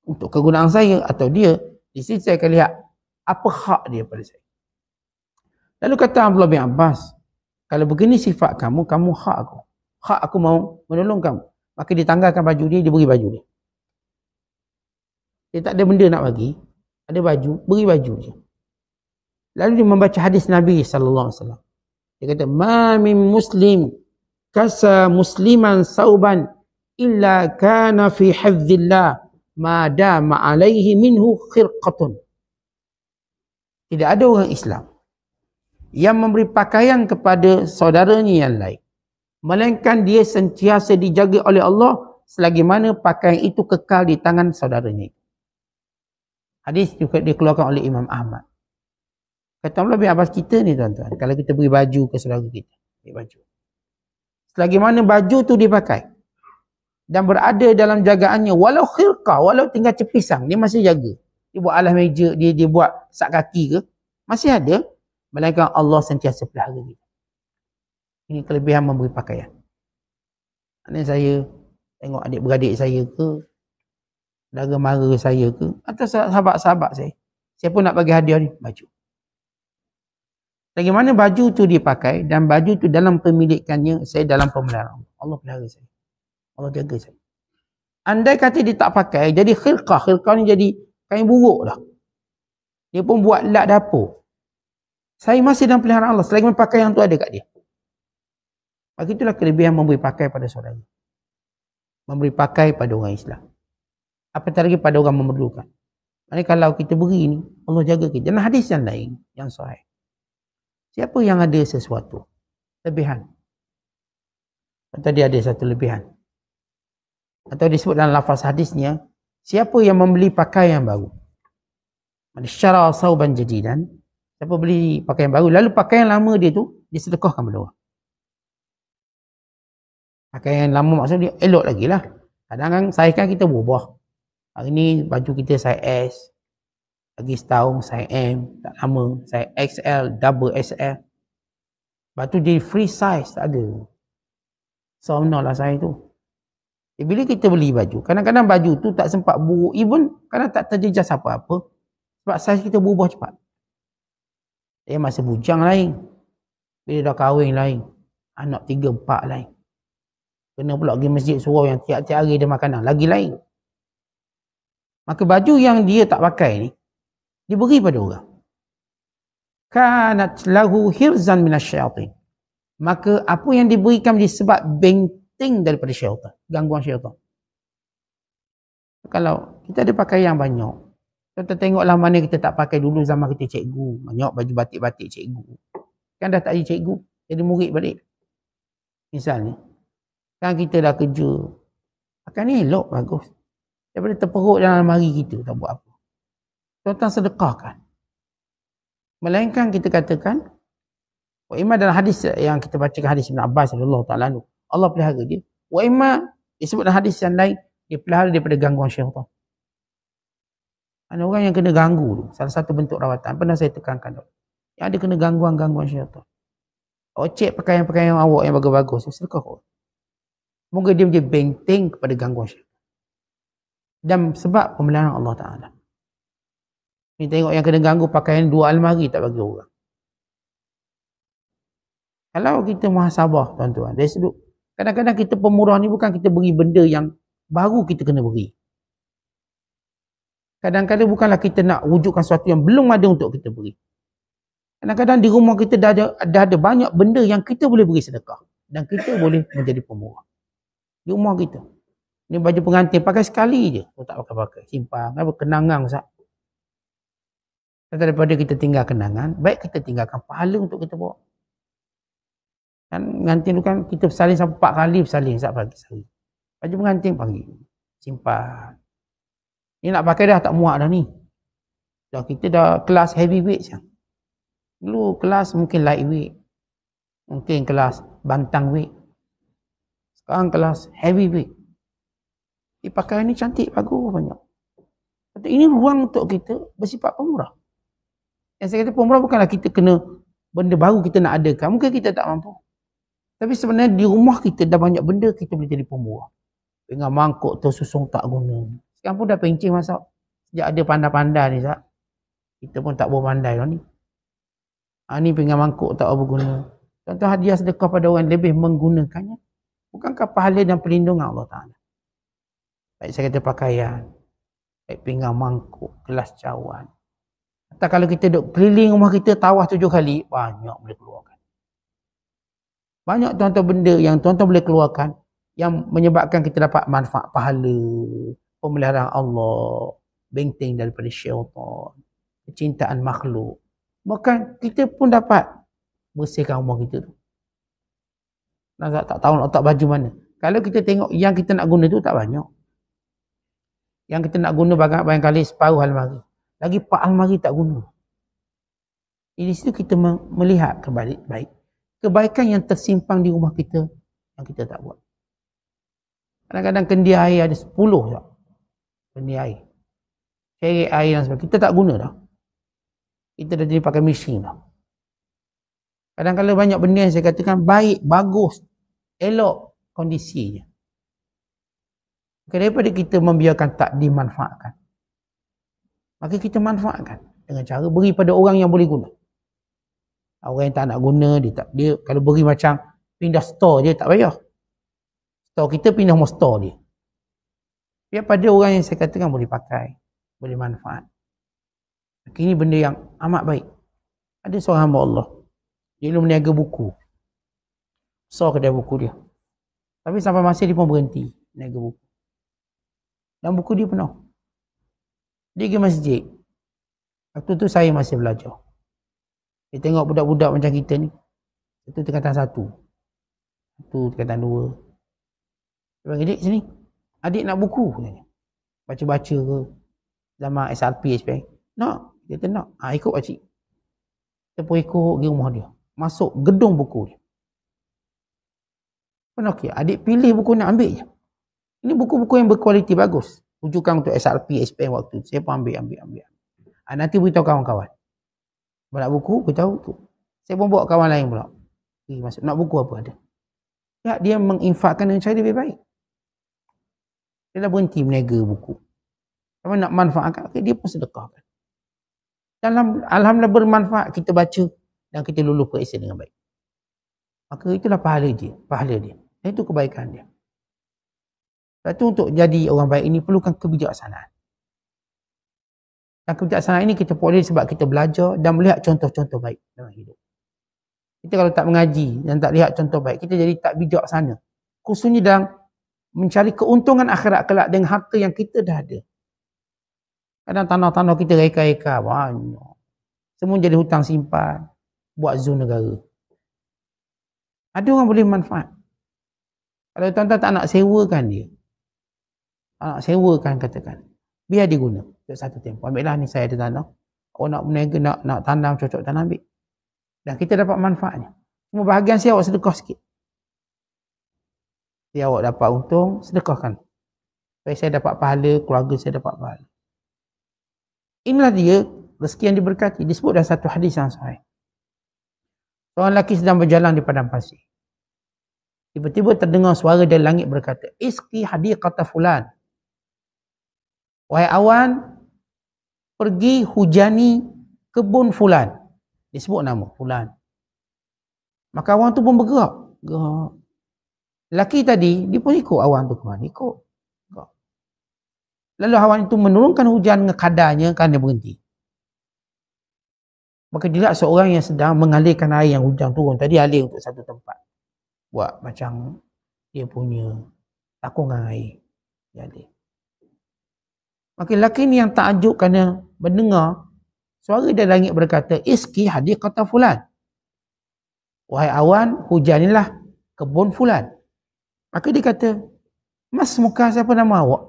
Speaker 1: Untuk kegunaan saya atau dia, di sini saya akan lihat apa hak dia pada saya. Lalu kata Abdullah bin Abbas, kalau begini sifat kamu, kamu hak aku. Hak aku mau menolong kamu. Maka ditanggalkan baju dia, dia beri baju dia. Dia tak ada benda nak bagi. Ada baju, beri baju dia. Lalu dia membaca hadis Nabi SAW. Dia kata, Ma min muslim kasa musliman sauban illa kana fi hadzillah ma dama alaihi minhu khirqatun. Tidak ada orang Islam yang memberi pakaian kepada saudaranya yang lain. Melainkan dia sentiasa dijaga oleh Allah selagi mana pakaian itu kekal di tangan saudaranya. Hadis juga dikeluarkan oleh Imam Ahmad. Kata Allah bin Abbas kita ni tuan-tuan. Kalau kita beri baju ke saudara kita. Beri baju. Selagi mana baju tu dipakai. Dan berada dalam jagaannya. Walau khirqah, walau tinggal cepisang. Dia masih jaga. Dia buat alas meja, dia, dia buat sak kaki ke. Masih ada. Melainkan Allah sentiasa pelihara kita. Ini kelebihan memberi pakaian. Ini saya tengok adik-beradik saya ke, darah mara saya ke, atau sahabat-sahabat saya. Siapa nak bagi hadiah ni? Baju. Bagaimana baju tu dipakai dan baju tu dalam pemilikannya, saya dalam pemeliharaan. Allah pelihara saya. Allah jaga saya. Andai kata dia tak pakai, jadi khirqah. Khirqah ni jadi kain buruk lah. Dia pun buat lak dapur. Saya masih dalam pilihan Allah selagi pakaian yang tu ada kat dia. Begitulah kelebihan memberi pakai pada saudara. Memberi pakai pada orang Islam. Apa lagi pada orang memerlukan. Jadi kalau kita beri ni, Allah jaga kita. Dan hadis yang lain, yang sahih. Siapa yang ada sesuatu? Lebihan. Atau dia ada satu lebihan. Atau disebut dalam lafaz hadisnya, siapa yang membeli pakaian baru? Man syara sauban jadidan, Siapa beli pakaian baru, lalu pakaian lama dia tu, dia sedekahkan pada orang. Pakaian lama maksud dia elok lagi lah. Kadang-kadang saiz kan kita berubah. Hari ni baju kita saiz S. Lagi setahun saiz M. Tak lama. Saiz XL, double XL. Lepas tu jadi free size tak ada. Somno lah saya tu. Eh, bila kita beli baju, kadang-kadang baju tu tak sempat buruk. Even kadang tak terjejas apa-apa. Sebab saiz kita berubah cepat. Dia masih bujang lain. Bila dah kahwin lain. Anak tiga, empat lain. Kena pula pergi masjid surau yang tiap-tiap hari dia makanan. Lagi lain. Maka baju yang dia tak pakai ni, dia beri pada orang. Kanat lahu hirzan minasyaitin. Maka apa yang diberikan menjadi sebab benteng daripada syaitan. Gangguan syaitan. Kalau kita ada pakaian banyak, kita tengoklah mana kita tak pakai dulu zaman kita cikgu. Banyak baju batik-batik cikgu. Kan dah tak jadi cikgu. Jadi murid balik. Misalnya. Kan kita dah kerja. Akan ni elok bagus. Daripada terperuk dalam lemari kita tak buat apa. Tonton tuan sedekahkan. Melainkan kita katakan. Wa imma dalam hadis yang kita bacakan hadis Ibn Abbas sallallahu taala Allah pelihara dia. Wa imma disebut dalam hadis yang lain dia pelihara daripada gangguan syaitan. Ada orang yang kena ganggu tu. Salah satu bentuk rawatan. Pernah saya tekankan tu. Yang ada kena gangguan-gangguan syaitan. Awak cek pakaian-pakaian awak yang bagus-bagus. Serkah awak. Moga dia menjadi benteng kepada gangguan syaitan. Dan sebab pemeliharaan Allah Ta'ala. Ni tengok yang kena ganggu pakaian dua almari tak bagi orang. Kalau kita muhasabah tuan-tuan, dari sudut kadang-kadang kita pemurah ni bukan kita beri benda yang baru kita kena beri. Kadang-kadang bukanlah kita nak wujudkan sesuatu yang belum ada untuk kita beri. Kadang-kadang di rumah kita dah ada, dah ada banyak benda yang kita boleh beri sedekah. Dan kita boleh menjadi pemurah. Di rumah kita. ini baju pengantin pakai sekali je. Oh, tak pakai-pakai. Simpan. Apa? Kenangan. Dan daripada kita tinggal kenangan, baik kita tinggalkan pahala untuk kita bawa. Kan pengantin tu kan kita bersalin sampai empat kali bersalin. Sat, pagi, sat. Baju pengantin panggil. Simpan. Ni nak pakai dah tak muak dah ni. Dah kita dah kelas heavyweight je. Dulu kelas mungkin light weight, Mungkin kelas bantang weight. Sekarang kelas heavyweight. Di pakaian ni cantik bagus banyak. Tapi ini ruang untuk kita bersifat pemurah. Yang saya kata pemurah bukanlah kita kena benda baru kita nak adakan. Mungkin kita tak mampu. Tapi sebenarnya di rumah kita dah banyak benda kita boleh jadi pemurah. Dengan mangkuk tu susung tak guna. Sekarang pun dah pencing masak. Sejak ada pandai-pandai ni, Sak. Kita pun tak berpandai lah ni. Ha, ni pinggan mangkuk tak berguna. Contoh hadiah sedekah pada orang lebih menggunakannya. Bukankah pahala dan perlindungan Allah Ta'ala? Baik saya kata pakaian. Baik pinggan mangkuk, kelas cawan. Atau kalau kita duduk keliling rumah kita tawah tujuh kali, banyak boleh keluarkan. Banyak tuan-tuan benda yang tuan-tuan boleh keluarkan yang menyebabkan kita dapat manfaat pahala pemeliharaan Allah, benteng daripada syaitan, kecintaan makhluk. Maka kita pun dapat bersihkan rumah kita tu. Nak tak tahu otak baju mana. Kalau kita tengok yang kita nak guna tu tak banyak. Yang kita nak guna banyak banyak kali separuh almari. Lagi pak almari tak guna. Ini situ kita melihat kembali baik. Kebaikan yang tersimpang di rumah kita yang kita tak buat. Kadang-kadang kendi air ada sepuluh. tak benda air. Ceret air dan sebagainya. Kita tak guna dah. Kita dah jadi pakai mesin dah. Kadang-kadang banyak benda yang saya katakan baik, bagus, elok kondisinya. Maka daripada kita membiarkan tak dimanfaatkan. Maka kita manfaatkan dengan cara beri pada orang yang boleh guna. Orang yang tak nak guna, dia tak dia kalau beri macam pindah store dia tak payah. Store kita pindah mau store dia. Ya pada orang yang saya katakan boleh pakai, boleh manfaat. Ini benda yang amat baik. Ada seorang hamba Allah. Dia dulu meniaga buku. Besar kedai buku dia. Tapi sampai masa dia pun berhenti meniaga buku. Dan buku dia penuh. Dia pergi masjid. Waktu tu saya masih belajar. Dia tengok budak-budak macam kita ni. Itu tingkatan satu. Itu tingkatan dua. Dia panggil dik sini. Adik nak buku katanya. Baca-baca ke zaman SRP SPM. Nak, dia kata nak. Ha, ikut pakcik. Kita pun ikut pergi rumah dia. Masuk gedung buku dia. Pun okey. Adik pilih buku nak ambil je. Ini buku-buku yang berkualiti bagus. Tujukan untuk SRP, SPM waktu tu. Saya pun ambil, ambil, ambil. Ha, nanti tahu kawan-kawan. Nak buku, tahu Tu. Saya pun bawa kawan lain pula. Pergi masuk. Nak buku apa ada. Ya, dia menginfakkan dengan cara lebih baik dia dah berhenti meniaga buku. Sama nak manfaatkan, okay, dia pun sedekah. Dalam Alhamdulillah bermanfaat, kita baca dan kita lulus periksa dengan baik. Maka itulah pahala dia. Pahala dia. Dan itu kebaikan dia. Sebab itu untuk jadi orang baik ini perlukan kebijaksanaan. Dan kebijaksanaan ini kita boleh sebab kita belajar dan melihat contoh-contoh baik dalam hidup. Kita kalau tak mengaji dan tak lihat contoh baik, kita jadi tak bijaksana. Khususnya dalam mencari keuntungan akhirat kelak dengan harta yang kita dah ada. Kadang tanah-tanah kita reka-reka banyak. Semua jadi hutang simpan. Buat zon negara. Ada orang boleh manfaat. Kalau tuan-tuan tak nak sewakan dia. Tak nak sewakan katakan. Biar dia guna. Untuk satu tempoh. Ambillah ni saya ada tanah. Orang nak meniaga, nak, nak tanam, cocok tanam ambil. Dan kita dapat manfaatnya. Semua bahagian saya awak sedekah sikit. Jadi awak dapat untung, sedekahkan. Supaya saya dapat pahala, keluarga saya dapat pahala. Inilah dia rezeki yang diberkati. Disebut dalam satu hadis yang sahih. Seorang lelaki sedang berjalan di padang pasir. Tiba-tiba terdengar suara dari langit berkata, Iski hadir kata fulan. Wahai awan, pergi hujani kebun fulan. Disebut nama fulan. Maka awan tu pun bergerak. Gerak, Laki tadi, dia pun ikut awan tu. Kemana? Ikut. Lalu awan itu menurunkan hujan dengan kadarnya kerana dia berhenti. Maka dia lah seorang yang sedang mengalirkan air yang hujan turun. Tadi alir untuk satu tempat. Buat macam dia punya takungan air. Dia alir. Maka laki ni yang takjub kerana mendengar suara dari langit berkata Iski hadir kata fulan. Wahai awan, hujan inilah kebun fulan. Maka dia kata, Mas muka siapa nama awak?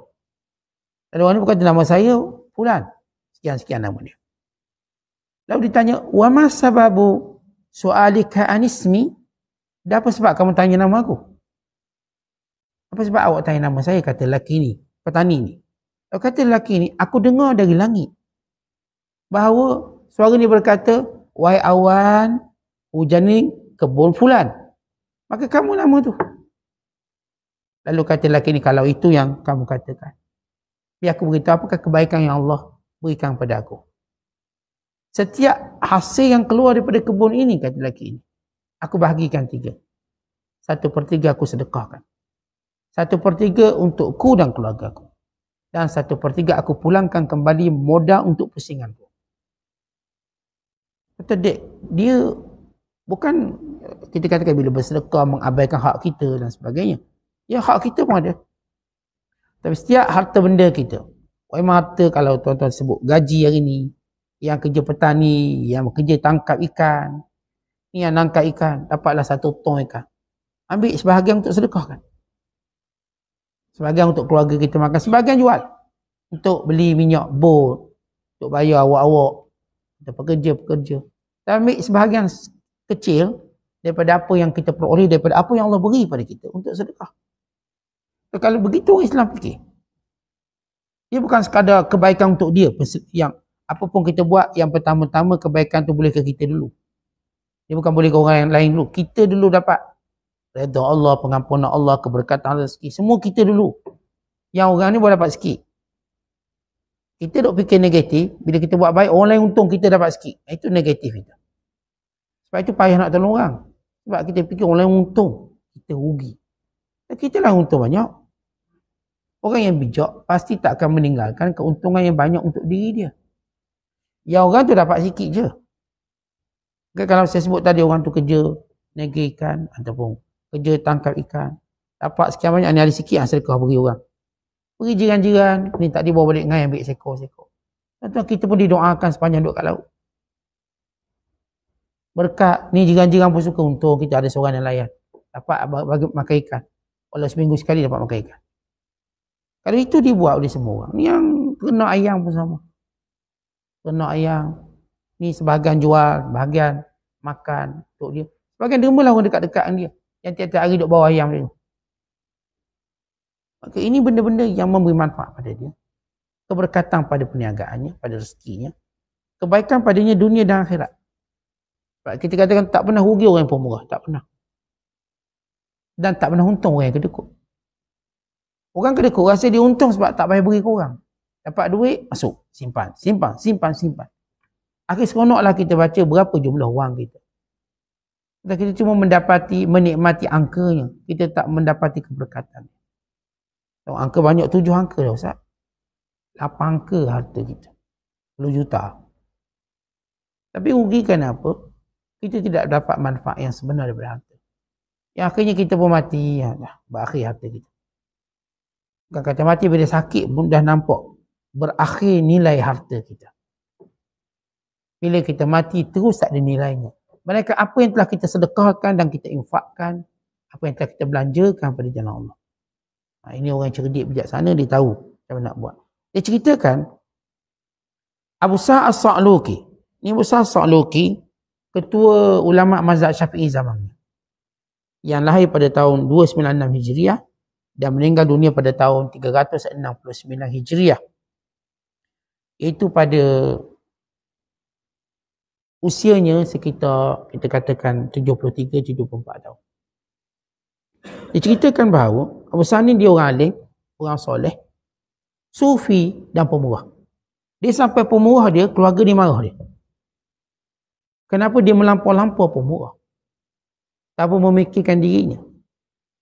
Speaker 1: Lalu orang ni berkata nama saya, pulan. Sekian-sekian nama dia. Lalu ditanya, Wa mas sababu soalika anismi? Dah apa sebab kamu tanya nama aku? Apa sebab awak tanya nama saya? Kata lelaki ni, petani ni. Lalu kata lelaki ni, aku dengar dari langit. Bahawa suara ni berkata, Wai awan, hujan ni kebun pulan. Maka kamu nama tu. Lalu kata lelaki ini, kalau itu yang kamu katakan. Biar aku beritahu apakah kebaikan yang Allah berikan pada aku. Setiap hasil yang keluar daripada kebun ini, kata lelaki ini. Aku bahagikan tiga. Satu per tiga aku sedekahkan. Satu per tiga untukku dan keluarga aku. Dan satu per tiga aku pulangkan kembali modal untuk pusinganku. Kata dek, dia bukan kita katakan bila bersedekah mengabaikan hak kita dan sebagainya. Ya hak kita pun ada. Tapi setiap harta benda kita. Wain harta kalau tuan-tuan sebut gaji hari ni. Yang kerja petani. Yang kerja tangkap ikan. Ni yang nangkap ikan. Dapatlah satu ton ikan. Ambil sebahagian untuk sedekahkan. Sebahagian untuk keluarga kita makan. Sebahagian jual. Untuk beli minyak bot. Untuk bayar awak-awak. Untuk pekerja-pekerja. Dan ambil sebahagian kecil daripada apa yang kita peroleh, daripada apa yang Allah beri pada kita untuk sedekah. Kalau begitu orang Islam fikir. Dia bukan sekadar kebaikan untuk dia. Yang apa pun kita buat, yang pertama-tama kebaikan tu boleh ke kita dulu. Dia bukan boleh ke orang lain dulu. Kita dulu dapat redha Allah, pengampunan Allah, keberkatan Allah sikit. Semua kita dulu. Yang orang ni boleh dapat sikit. Kita dok fikir negatif, bila kita buat baik, orang lain untung kita dapat sikit. Itu negatif kita. Sebab itu payah nak tolong orang. Sebab kita fikir orang lain untung, kita rugi. Kita lah untung banyak. Orang yang bijak pasti tak akan meninggalkan keuntungan yang banyak untuk diri dia. Yang orang tu dapat sikit je. Kan kalau saya sebut tadi orang tu kerja negeri ikan ataupun kerja tangkap ikan. Dapat sekian banyak ni ada sikit yang sedekah beri orang. Beri jiran-jiran ni tak dibawa balik dengan yang ambil sekor-sekor. Tentu kita pun didoakan sepanjang duduk kat laut. Berkat ni jiran-jiran pun suka untung kita ada seorang yang layan. Dapat bagi makan ikan. Kalau seminggu sekali dapat makan ikan. Kalau itu dibuat oleh semua orang. Yang kena ayam pun sama. Kena ayam. Ni sebahagian jual, bahagian makan untuk dia. Sebahagian dermalah orang dekat-dekat dengan dia. Yang tiap-tiap hari duduk bawa ayam dia. Maka ini benda-benda yang memberi manfaat pada dia. Keberkatan pada perniagaannya, pada rezekinya. Kebaikan padanya dunia dan akhirat. Sebab kita katakan tak pernah rugi orang yang pemurah. Tak pernah. Dan tak pernah untung orang yang kedekut. Orang kedekut rasa dia untung sebab tak payah beri korang. Dapat duit, masuk. Simpan, simpan, simpan, simpan. Akhir seronoklah kita baca berapa jumlah wang kita. Dan kita cuma mendapati, menikmati angkanya. Kita tak mendapati keberkatan. Tengok angka banyak, tujuh angka dah Ustaz. Lapan angka harta kita. Puluh juta. Tapi rugi kan apa? Kita tidak dapat manfaat yang sebenar daripada harta. Yang akhirnya kita pun mati, ya, dah, berakhir harta kita. Bukan kata mati bila sakit pun dah nampak berakhir nilai harta kita. Bila kita mati terus tak ada nilainya. Mereka apa yang telah kita sedekahkan dan kita infakkan, apa yang telah kita belanjakan pada jalan Allah. Ha, ini orang cerdik bijaksana dia tahu macam nak buat. Dia ceritakan Abu Sa'ad Sa'luki. Ini Abu Sa'ad Sa'luki ketua ulama mazhab Syafi'i zamannya. Yang lahir pada tahun 296 Hijriah dan meninggal dunia pada tahun 369 Hijriah. Itu pada usianya sekitar kita katakan 73-74 tahun. Diceritakan bahawa Abu Sani dia orang alim, orang soleh, sufi dan pemurah. Dia sampai pemurah dia, keluarga dia marah dia. Kenapa dia melampau-lampau pemurah? Tak pun memikirkan dirinya.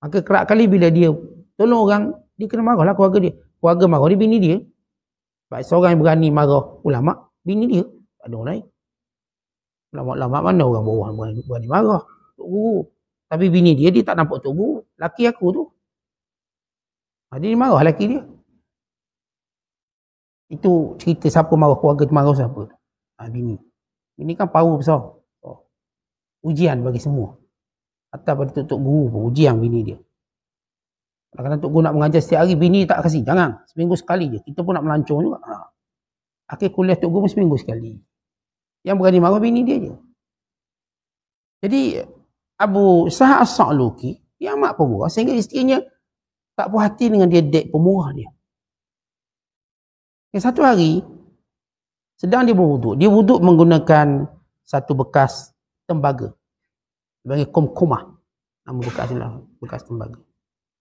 Speaker 1: Maka kerap kali bila dia tolong orang, dia kena marah lah keluarga dia. Keluarga marah, dia bini dia. Sebab seorang yang berani marah ulama, bini dia. Tak ada orang lain. Ulama-ulama mana orang bawah berani, berani marah. Tok guru. Tapi bini dia, dia tak nampak tok guru. Laki aku tu. Jadi ha, dia marah laki dia. Itu cerita siapa marah keluarga tu marah siapa. Ha, bini. Bini kan power besar. Oh. Ujian bagi semua. Atas pada tok guru pun ujian bini dia. Kadang-kadang Tok Guru nak mengajar setiap hari, bini tak kasi. Jangan. Seminggu sekali je. Kita pun nak melancong juga. Ha. Akhir kuliah Tok Guru pun seminggu sekali. Yang berani marah bini dia je. Jadi, Abu Sahab As-Sa'luki, dia amat pemurah. Sehingga istrinya tak puas hati dengan dia dek pemurah dia. Dan satu hari, sedang dia berwuduk. Dia wuduk menggunakan satu bekas tembaga. Sebagai kumkumah. Nama bekas Bekas tembaga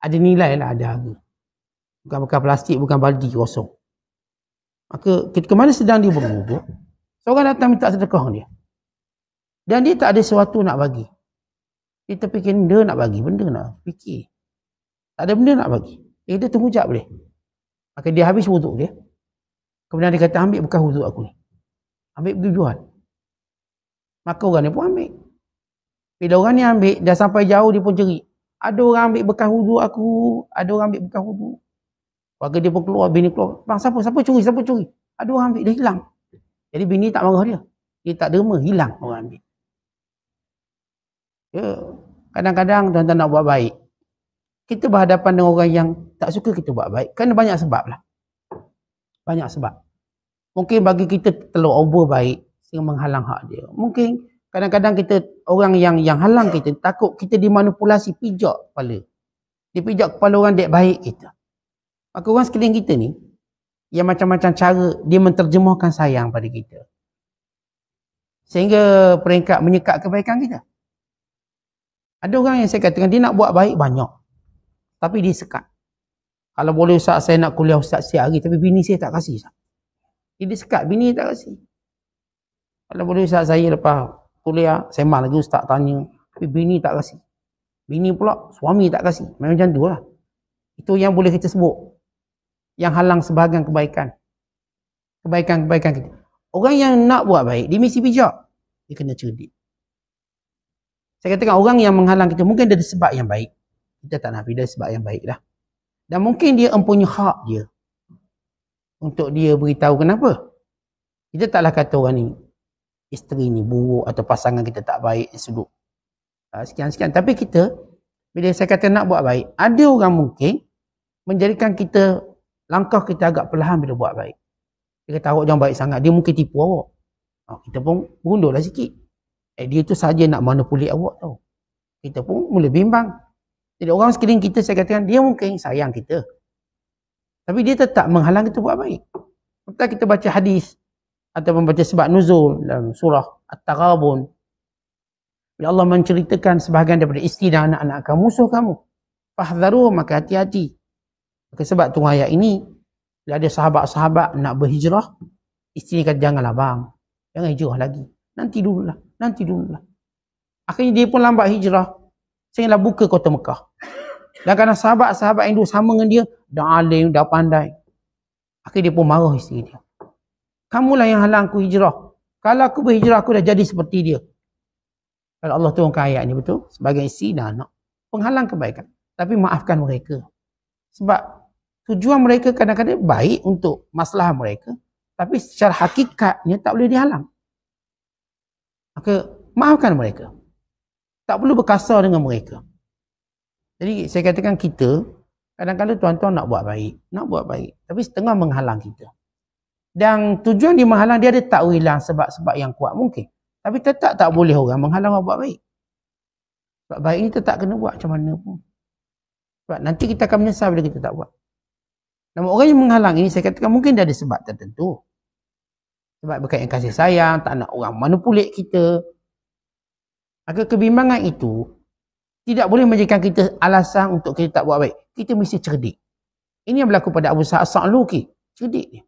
Speaker 1: ada nilai lah ada harga bukan bekas plastik bukan baldi kosong maka ketika mana sedang dia berwuduk seorang datang minta sedekah dia dan dia tak ada sesuatu nak bagi dia terfikir dia nak bagi benda nak fikir tak ada benda nak bagi eh, dia tunggu jap boleh maka dia habis wuduk dia kemudian dia kata ambil bekas wuduk aku ni ambil pergi jual maka orang ni pun ambil bila orang ni ambil dah sampai jauh dia pun jerit ada orang ambil bekas wudu aku, ada orang ambil bekas wudu. Warga dia pun keluar, bini keluar. Bang, siapa? Siapa curi? Siapa curi? Ada orang ambil, dia hilang. Jadi bini tak marah dia. Dia tak derma, hilang orang ambil. Ya. Kadang-kadang tuan-tuan nak buat baik. Kita berhadapan dengan orang yang tak suka kita buat baik. Kan banyak sebab lah. Banyak sebab. Mungkin bagi kita terlalu over baik sehingga menghalang hak dia. Mungkin Kadang-kadang kita orang yang yang halang kita takut kita dimanipulasi pijak kepala. Dipijak kepala orang dek baik kita. Maka orang sekeliling kita ni yang macam-macam cara dia menterjemahkan sayang pada kita. Sehingga peringkat menyekat kebaikan kita. Ada orang yang saya katakan dia nak buat baik banyak. Tapi dia sekat. Kalau boleh usah saya nak kuliah usah siap hari tapi bini saya tak kasih. Dia sekat bini tak kasih. Kalau boleh usah saya lepas kuliah semah lagi ustaz tanya tapi bini tak kasih bini pula suami tak kasih memang macam tu lah itu yang boleh kita sebut yang halang sebahagian kebaikan kebaikan-kebaikan kita orang yang nak buat baik dia mesti bijak dia kena cerdik saya katakan orang yang menghalang kita mungkin dia ada sebab yang baik kita tak nak pindah sebab yang baik lah dan mungkin dia empunya hak dia untuk dia beritahu kenapa kita taklah kata orang ni isteri ni buruk atau pasangan kita tak baik sedut. Ha, Sekian-sekian. Tapi kita, bila saya kata nak buat baik, ada orang mungkin menjadikan kita, langkah kita agak perlahan bila buat baik. Dia kata awak jangan baik sangat. Dia mungkin tipu awak. Ha, kita pun lah sikit. Eh, dia tu saja nak manipulik awak tau. Kita pun mula bimbang. Jadi orang sekeliling kita, saya katakan, dia mungkin sayang kita. Tapi dia tetap menghalang kita buat baik. Lepas kita baca hadis atau membaca sebab nuzul dalam surah At-Taghabun. Ya Allah menceritakan sebahagian daripada isteri dan anak-anak kamu, musuh kamu. Fahdharu, maka hati-hati. Maka sebab tu ayat ini, bila ada sahabat-sahabat nak berhijrah, isteri kata, janganlah bang. Jangan hijrah lagi. Nanti dululah. Nanti dululah. Akhirnya dia pun lambat hijrah. Sehinggalah buka kota Mekah. Dan kerana sahabat-sahabat yang dulu sama dengan dia, dah alim, dah pandai. Akhirnya dia pun marah isteri dia. Kamulah yang halang aku hijrah. Kalau aku berhijrah, aku dah jadi seperti dia. Kalau Allah tuang kaya ayat ni betul. Sebagai isteri dan anak. Penghalang kebaikan. Tapi maafkan mereka. Sebab tujuan mereka kadang-kadang baik untuk masalah mereka. Tapi secara hakikatnya tak boleh dihalang. Maka maafkan mereka. Tak perlu berkasar dengan mereka. Jadi saya katakan kita, kadang-kadang tuan-tuan nak buat baik. Nak buat baik. Tapi setengah menghalang kita. Dan tujuan dia menghalang dia ada takwilan sebab-sebab yang kuat mungkin. Tapi tetap tak boleh orang menghalang orang buat baik. Sebab baik ni tetap kena buat macam mana pun. Sebab nanti kita akan menyesal bila kita tak buat. Nama orang yang menghalang ini saya katakan mungkin dia ada sebab tertentu. Sebab berkait yang kasih sayang, tak nak orang manipulik kita. Maka kebimbangan itu tidak boleh menjadikan kita alasan untuk kita tak buat baik. Kita mesti cerdik. Ini yang berlaku pada Abu Sa'ad Sa'luki. Cerdik dia.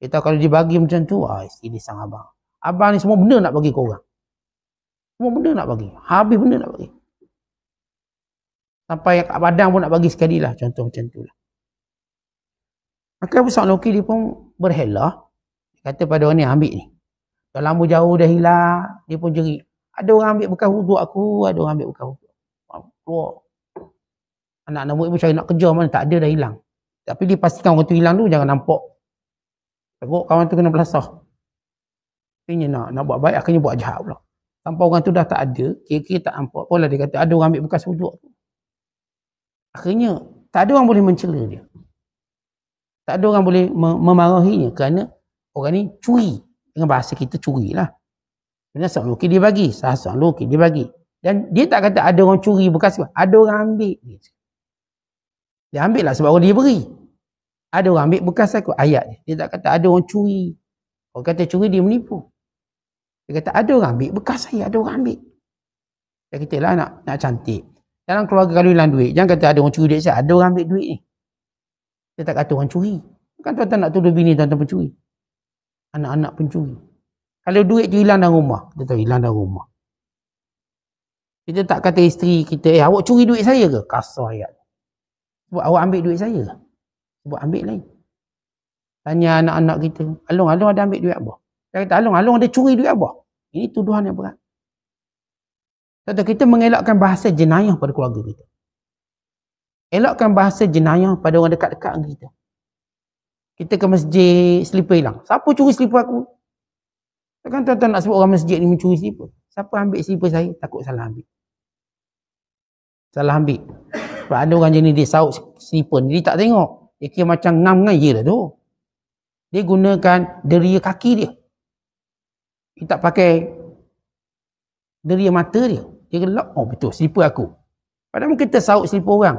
Speaker 1: Kita kalau dibagi macam tu, ah, ini sang abang. Abang ni semua benda nak bagi korang. Semua benda nak bagi. Habis benda nak bagi. Sampai yang kat badang pun nak bagi sekali lah. Contoh macam tu lah. Maka Abu Sa'ad Nuki dia pun berhelah. kata pada orang ni ambil ni. Kalau lambu jauh dah hilang, dia pun jerit. Ada orang ambil bekas hudu aku, ada orang ambil bekas hudu. Keluar. Anak-anak murid pun cari nak kejar mana, tak ada dah hilang. Tapi dia dipastikan orang tu hilang tu jangan nampak Teruk kawan tu kena belasah. Akhirnya nak, nak buat baik, akhirnya buat jahat pula. Sampai orang tu dah tak ada, kira-kira tak nampak pula dia kata, ada orang ambil bekas wuduk tu. Akhirnya, tak ada orang boleh mencela dia. Tak ada orang boleh mem- memarahinya kerana orang ni curi. Dengan bahasa kita curi lah. Kena nasab okay, dia bagi. Sahasab lu dia bagi. Dan dia tak kata ada orang curi bekas tu. Ada orang ambil. Dia ambil lah sebab orang dia beri. Ada orang ambil bekas aku ayat dia. Dia tak kata ada orang curi. Orang kata curi dia menipu. Dia kata ada orang ambil bekas saya, ada orang ambil. Dia kata lah nak, nak cantik. Dalam keluarga kalau hilang duit, jangan kata ada orang curi duit saya, ada orang ambil duit ni. Dia tak kata orang curi. Bukan tuan-tuan nak tuduh bini tuan-tuan pencuri. Anak-anak pencuri. Kalau duit tu hilang dalam rumah, kita tahu hilang dalam rumah. Kita tak kata isteri kita, eh awak curi duit saya ke? Kasar ayat. Sebab awak ambil duit saya ke? Buat ambil lain. Tanya anak-anak kita. Alung, Alung ada ambil duit apa? Dia kata, Alung, Alung ada curi duit apa? Ini tuduhan yang berat. Kata kita mengelakkan bahasa jenayah pada keluarga kita. Elakkan bahasa jenayah pada orang dekat-dekat kita. Kita ke masjid, selipar hilang. Siapa curi selipar aku? Takkan tuan-tuan nak sebut orang masjid ni mencuri selipar. Siapa ambil selipar saya? Takut salah ambil. Salah ambil. Sebab ada orang jenis dia sauk selipar ni. Dia tak tengok. Dia kira macam ngam ngaji lah tu. Dia gunakan deria kaki dia. Dia tak pakai deria mata dia. Dia kata, oh betul, selipa aku. Padahal kita sahut selipa orang.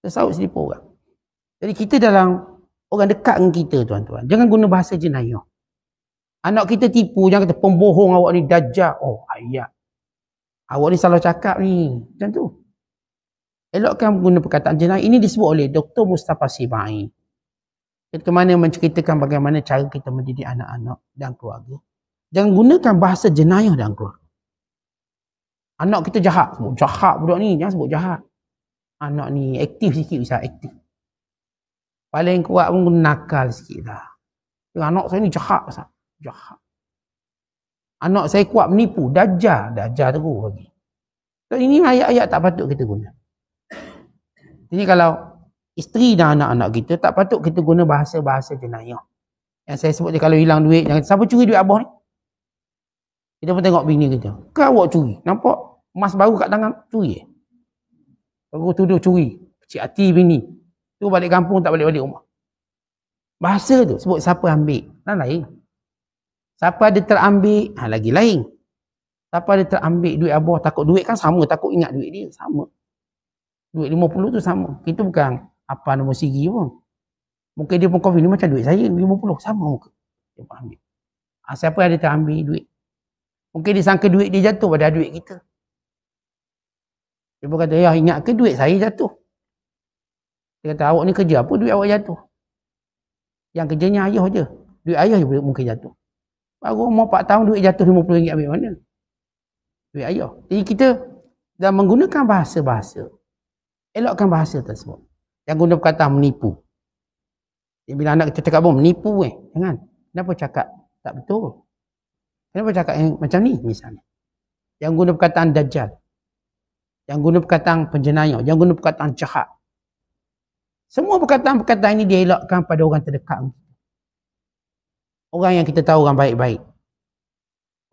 Speaker 1: Kita sahut selipa orang. Jadi kita dalam orang dekat dengan kita tuan-tuan. Jangan guna bahasa jenayah. Anak kita tipu, jangan kata pembohong awak ni dajak. Oh ayat. Awak ni salah cakap ni. Macam tu. Elokkan guna perkataan jenayah. Ini disebut oleh Dr. Mustafa Sibai. Ketika mana menceritakan bagaimana cara kita menjadi anak-anak dan keluarga. Jangan gunakan bahasa jenayah dalam keluarga. Anak kita jahat. Sebut jahat budak ni. Jangan sebut jahat. Anak ni aktif sikit. Bisa aktif. Paling kuat pun nakal sikit dah. Anak saya ni jahat. Pasal. Jahat. Anak saya kuat menipu. Dajah. Dajah teruk lagi. So, ini ayat-ayat tak patut kita guna. Jadi kalau isteri dan anak-anak kita tak patut kita guna bahasa-bahasa jenayah. Yang saya sebut dia kalau hilang duit jangan siapa curi duit abah ni. Kita pun tengok bini kita. Kau awak curi. Nampak emas baru kat tangan curi. Eh? Baru tuduh curi. Cik hati bini. Tu balik kampung tak balik-balik rumah. Bahasa tu sebut siapa ambil. Dan lain. Siapa ada terambil, ha, lagi lain. Siapa ada terambil duit abah, takut duit kan sama. Takut ingat duit dia, sama duit lima puluh tu sama. Kita bukan apa nombor siri pun. Mungkin dia pun kau ni macam duit saya lima puluh sama muka. Dia pun ambil. Ha, siapa yang dia ambil duit? Mungkin dia sangka duit dia jatuh pada duit kita. Dia pun kata, ya ingat ke duit saya jatuh? Dia kata, awak ni kerja apa duit awak jatuh? Yang kerjanya ayah je. Duit ayah je mungkin jatuh. Baru umur 4 tahun duit jatuh lima puluh 50 ambil mana? Duit ayah. Jadi kita dah menggunakan bahasa-bahasa. Elokkan bahasa tersebut. Yang guna kata menipu. Bila anak kita cakap pun menipu eh. Jangan. Kenapa cakap tak betul? Kenapa cakap yang macam ni misalnya? Yang guna perkataan dajjal. Yang guna perkataan penjenayah. Yang guna perkataan jahat. Semua perkataan-perkataan ini dielakkan pada orang terdekat. Orang yang kita tahu orang baik-baik.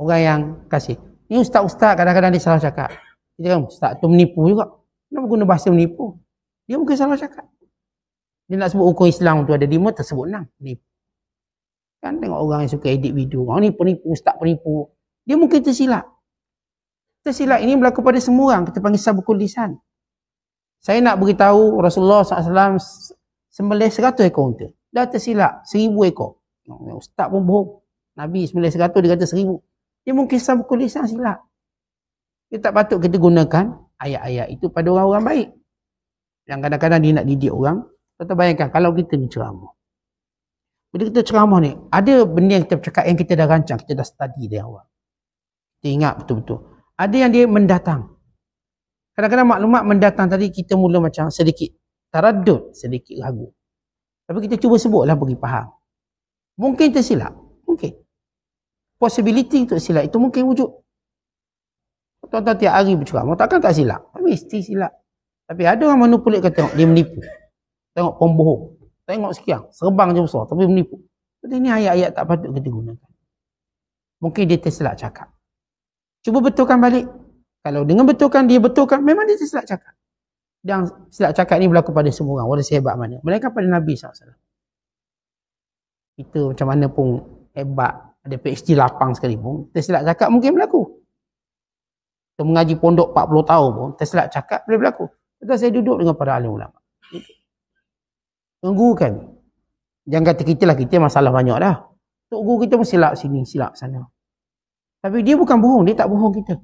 Speaker 1: Orang yang kasih. Ini ustaz-ustaz kadang-kadang dia salah cakap. Kita kan ustaz tu menipu juga. Kenapa guna bahasa menipu? Dia mungkin salah cakap. Dia nak sebut hukum Islam tu ada lima, tersebut enam. Menipu. Kan tengok orang yang suka edit video. Orang ni penipu, ustaz penipu. Dia mungkin tersilap. Tersilap ini berlaku pada semua orang. Kita panggil sabukul lisan. Saya nak beritahu Rasulullah SAW sembelih seratus ekor unta. Dah tersilap. Seribu ekor. Ustaz pun bohong. Nabi sembelih seratus, dia kata seribu. Dia mungkin sabukul lisan silap. Kita tak patut kita gunakan ayat-ayat itu pada orang-orang baik. Yang kadang-kadang dia nak didik orang. Tuan-tuan bayangkan kalau kita ni ceramah. Bila kita ceramah ni, ada benda yang kita bercakap yang kita dah rancang, kita dah study dari awal. Kita ingat betul-betul. Ada yang dia mendatang. Kadang-kadang maklumat mendatang tadi kita mula macam sedikit taradut, sedikit ragu. Tapi kita cuba sebutlah bagi faham. Mungkin tersilap. Mungkin. Possibility untuk silap itu mungkin wujud tuan-tuan tiap hari berceramah, takkan tak silap? Mesti silap. Tapi ada orang manipulat kata tengok, dia menipu. Tengok pembohong. Tengok sekian, serbang je besar tapi menipu. Jadi ini ayat-ayat tak patut kita gunakan. Mungkin dia tersilap cakap. Cuba betulkan balik. Kalau dengan betulkan, dia betulkan, memang dia tersilap cakap. Dan silap cakap ini berlaku pada semua orang, walaupun sehebat mana. Mereka pada Nabi SAW. Kita macam mana pun hebat, ada PhD lapang sekali pun, tersilap cakap mungkin berlaku atau mengaji pondok 40 tahun pun tersilap cakap boleh berlaku. Sebab saya duduk dengan para alim ulama. Tunggu kan. Jangan kata kita lah kita masalah banyak dah. Tunggu kita pun silap sini, silap sana. Tapi dia bukan bohong, dia tak bohong kita.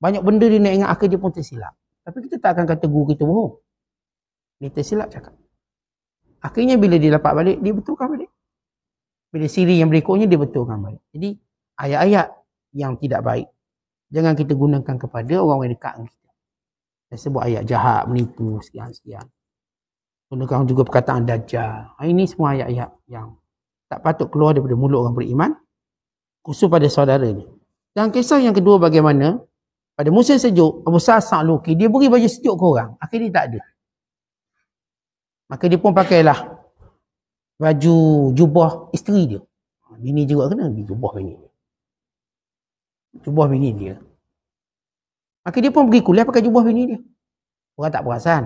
Speaker 1: Banyak benda dia nak ingat akhir dia pun tersilap. Tapi kita tak akan kata guru kita bohong. Dia tersilap cakap. Akhirnya bila dia dapat balik, dia betulkan balik. Bila siri yang berikutnya, dia betulkan balik. Jadi ayat-ayat yang tidak baik Jangan kita gunakan kepada orang-orang dekat kita. Saya sebut ayat jahat, menipu, sekian-sekian. Gunakan juga perkataan dajjal. Ha, ini semua ayat-ayat yang tak patut keluar daripada mulut orang beriman. Khusus pada saudara saudaranya. Dan kisah yang kedua bagaimana pada musim sejuk, Abu Sa'asak Luki, dia beri baju sejuk ke orang. Akhirnya tak ada. Maka dia pun pakailah baju jubah isteri dia. Ha, ini juga kena, bini jubah ini jubah bini dia. Maka dia pun pergi kuliah pakai jubah bini dia. Orang tak perasan.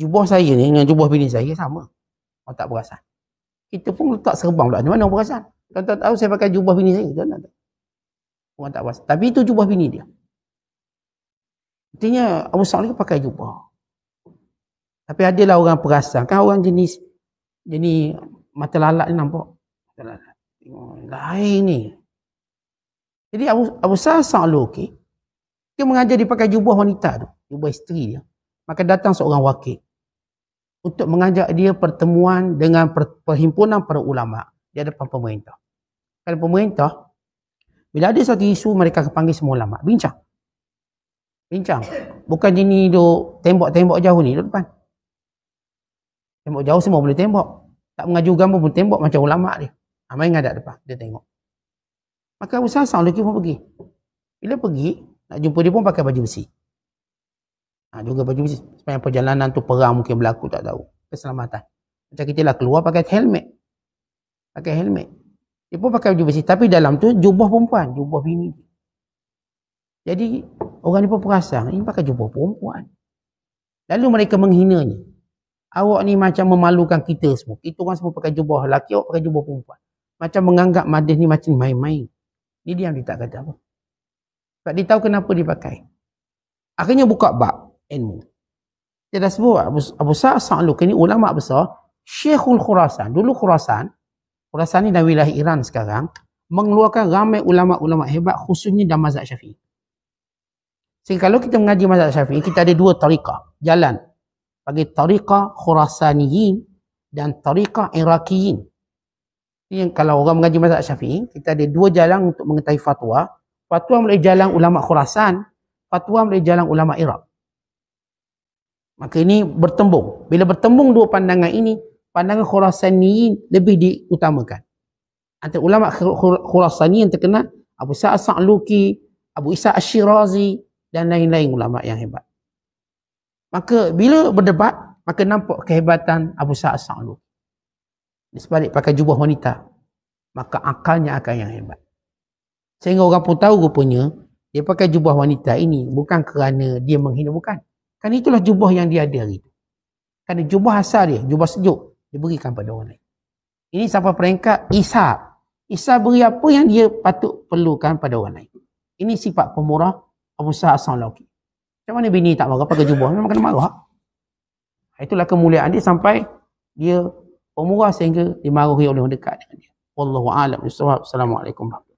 Speaker 1: Jubah saya ni dengan jubah bini saya sama. Orang tak perasan. Kita pun letak serbang pula. Mana orang perasan? Tuan tak tahu saya pakai jubah bini saya. Tuan tak Orang tak perasan. Tapi itu jubah bini dia. Artinya Abu Sa'ad lagi pakai jubah. Tapi adalah orang perasan. Kan orang jenis jenis mata lalat ni nampak. Mata lalat. Lain ni. Jadi Abu, Abu Sa'aluki dia mengajar dia pakai jubah wanita tu, jubah isteri dia. Maka datang seorang wakil untuk mengajak dia pertemuan dengan perhimpunan para ulama di hadapan pemerintah. Kalau pemerintah bila ada satu isu mereka akan panggil semua ulama bincang. Bincang. Bukan jenis duk tembok-tembok jauh ni duk depan. Tembok jauh semua boleh tembok. Tak mengaju gambar pun tembok macam ulama dia. Ha, main ngadap depan dia tengok. Maka Abu Sa'ad sang lelaki pun pergi. Bila pergi, nak jumpa dia pun pakai baju besi. Ha, juga baju besi. Sepanjang perjalanan tu perang mungkin berlaku, tak tahu. Keselamatan. Macam kita lah keluar pakai helmet. Pakai helmet. Dia pun pakai baju besi. Tapi dalam tu jubah perempuan. Jubah bini. Jadi orang ni pun perasan. Ini pakai jubah perempuan. Lalu mereka menghinanya. Awak ni macam memalukan kita semua. Itu orang semua pakai jubah laki, awak pakai jubah perempuan. Macam menganggap madis ni macam main-main. Ini yang dia tak kata apa. Sebab dia tahu kenapa dia pakai. Akhirnya buka bab ilmu. Dia dah sebut Abu, Abu Sa' Sa'luk ini ulama besar. Syekhul Khurasan. Dulu Khurasan. Khurasan ini dah wilayah Iran sekarang. Mengeluarkan ramai ulama-ulama hebat khususnya dalam mazhab syafi'i. Sehingga kalau kita mengaji mazhab syafi'i, kita ada dua tariqah. Jalan. Bagi tariqah Khurasaniyin dan tariqah Irakiyin. Ini yang kalau orang mengaji mazhab Syafi'i, kita ada dua jalan untuk mengetahui fatwa. Fatwa melalui jalan ulama Khurasan, fatwa melalui jalan ulama Iraq. Maka ini bertembung. Bila bertembung dua pandangan ini, pandangan Khurasan ini lebih diutamakan. Antara ulama Khurasan ini yang terkenal Abu Sa'ad Sa'luki, Abu Isa Asyirazi dan lain-lain ulama yang hebat. Maka bila berdebat, maka nampak kehebatan Abu Sa'ad Sa'luki di sebalik pakai jubah wanita maka akalnya akan yang hebat sehingga orang pun tahu rupanya dia pakai jubah wanita ini bukan kerana dia menghina bukan kan itulah jubah yang dia ada hari itu kerana jubah asal dia jubah sejuk dia berikan pada orang lain ini sampai peringkat Isa Isa beri apa yang dia patut perlukan pada orang lain ini sifat pemurah Abu Sa'ad As-Sulaki macam mana bini tak marah pakai jubah memang kena marah itulah kemuliaan dia sampai dia pemurah sehingga dimarahi oleh orang dekat dengan dia. Wallahu a'lam. Assalamualaikum. Warahmatullahi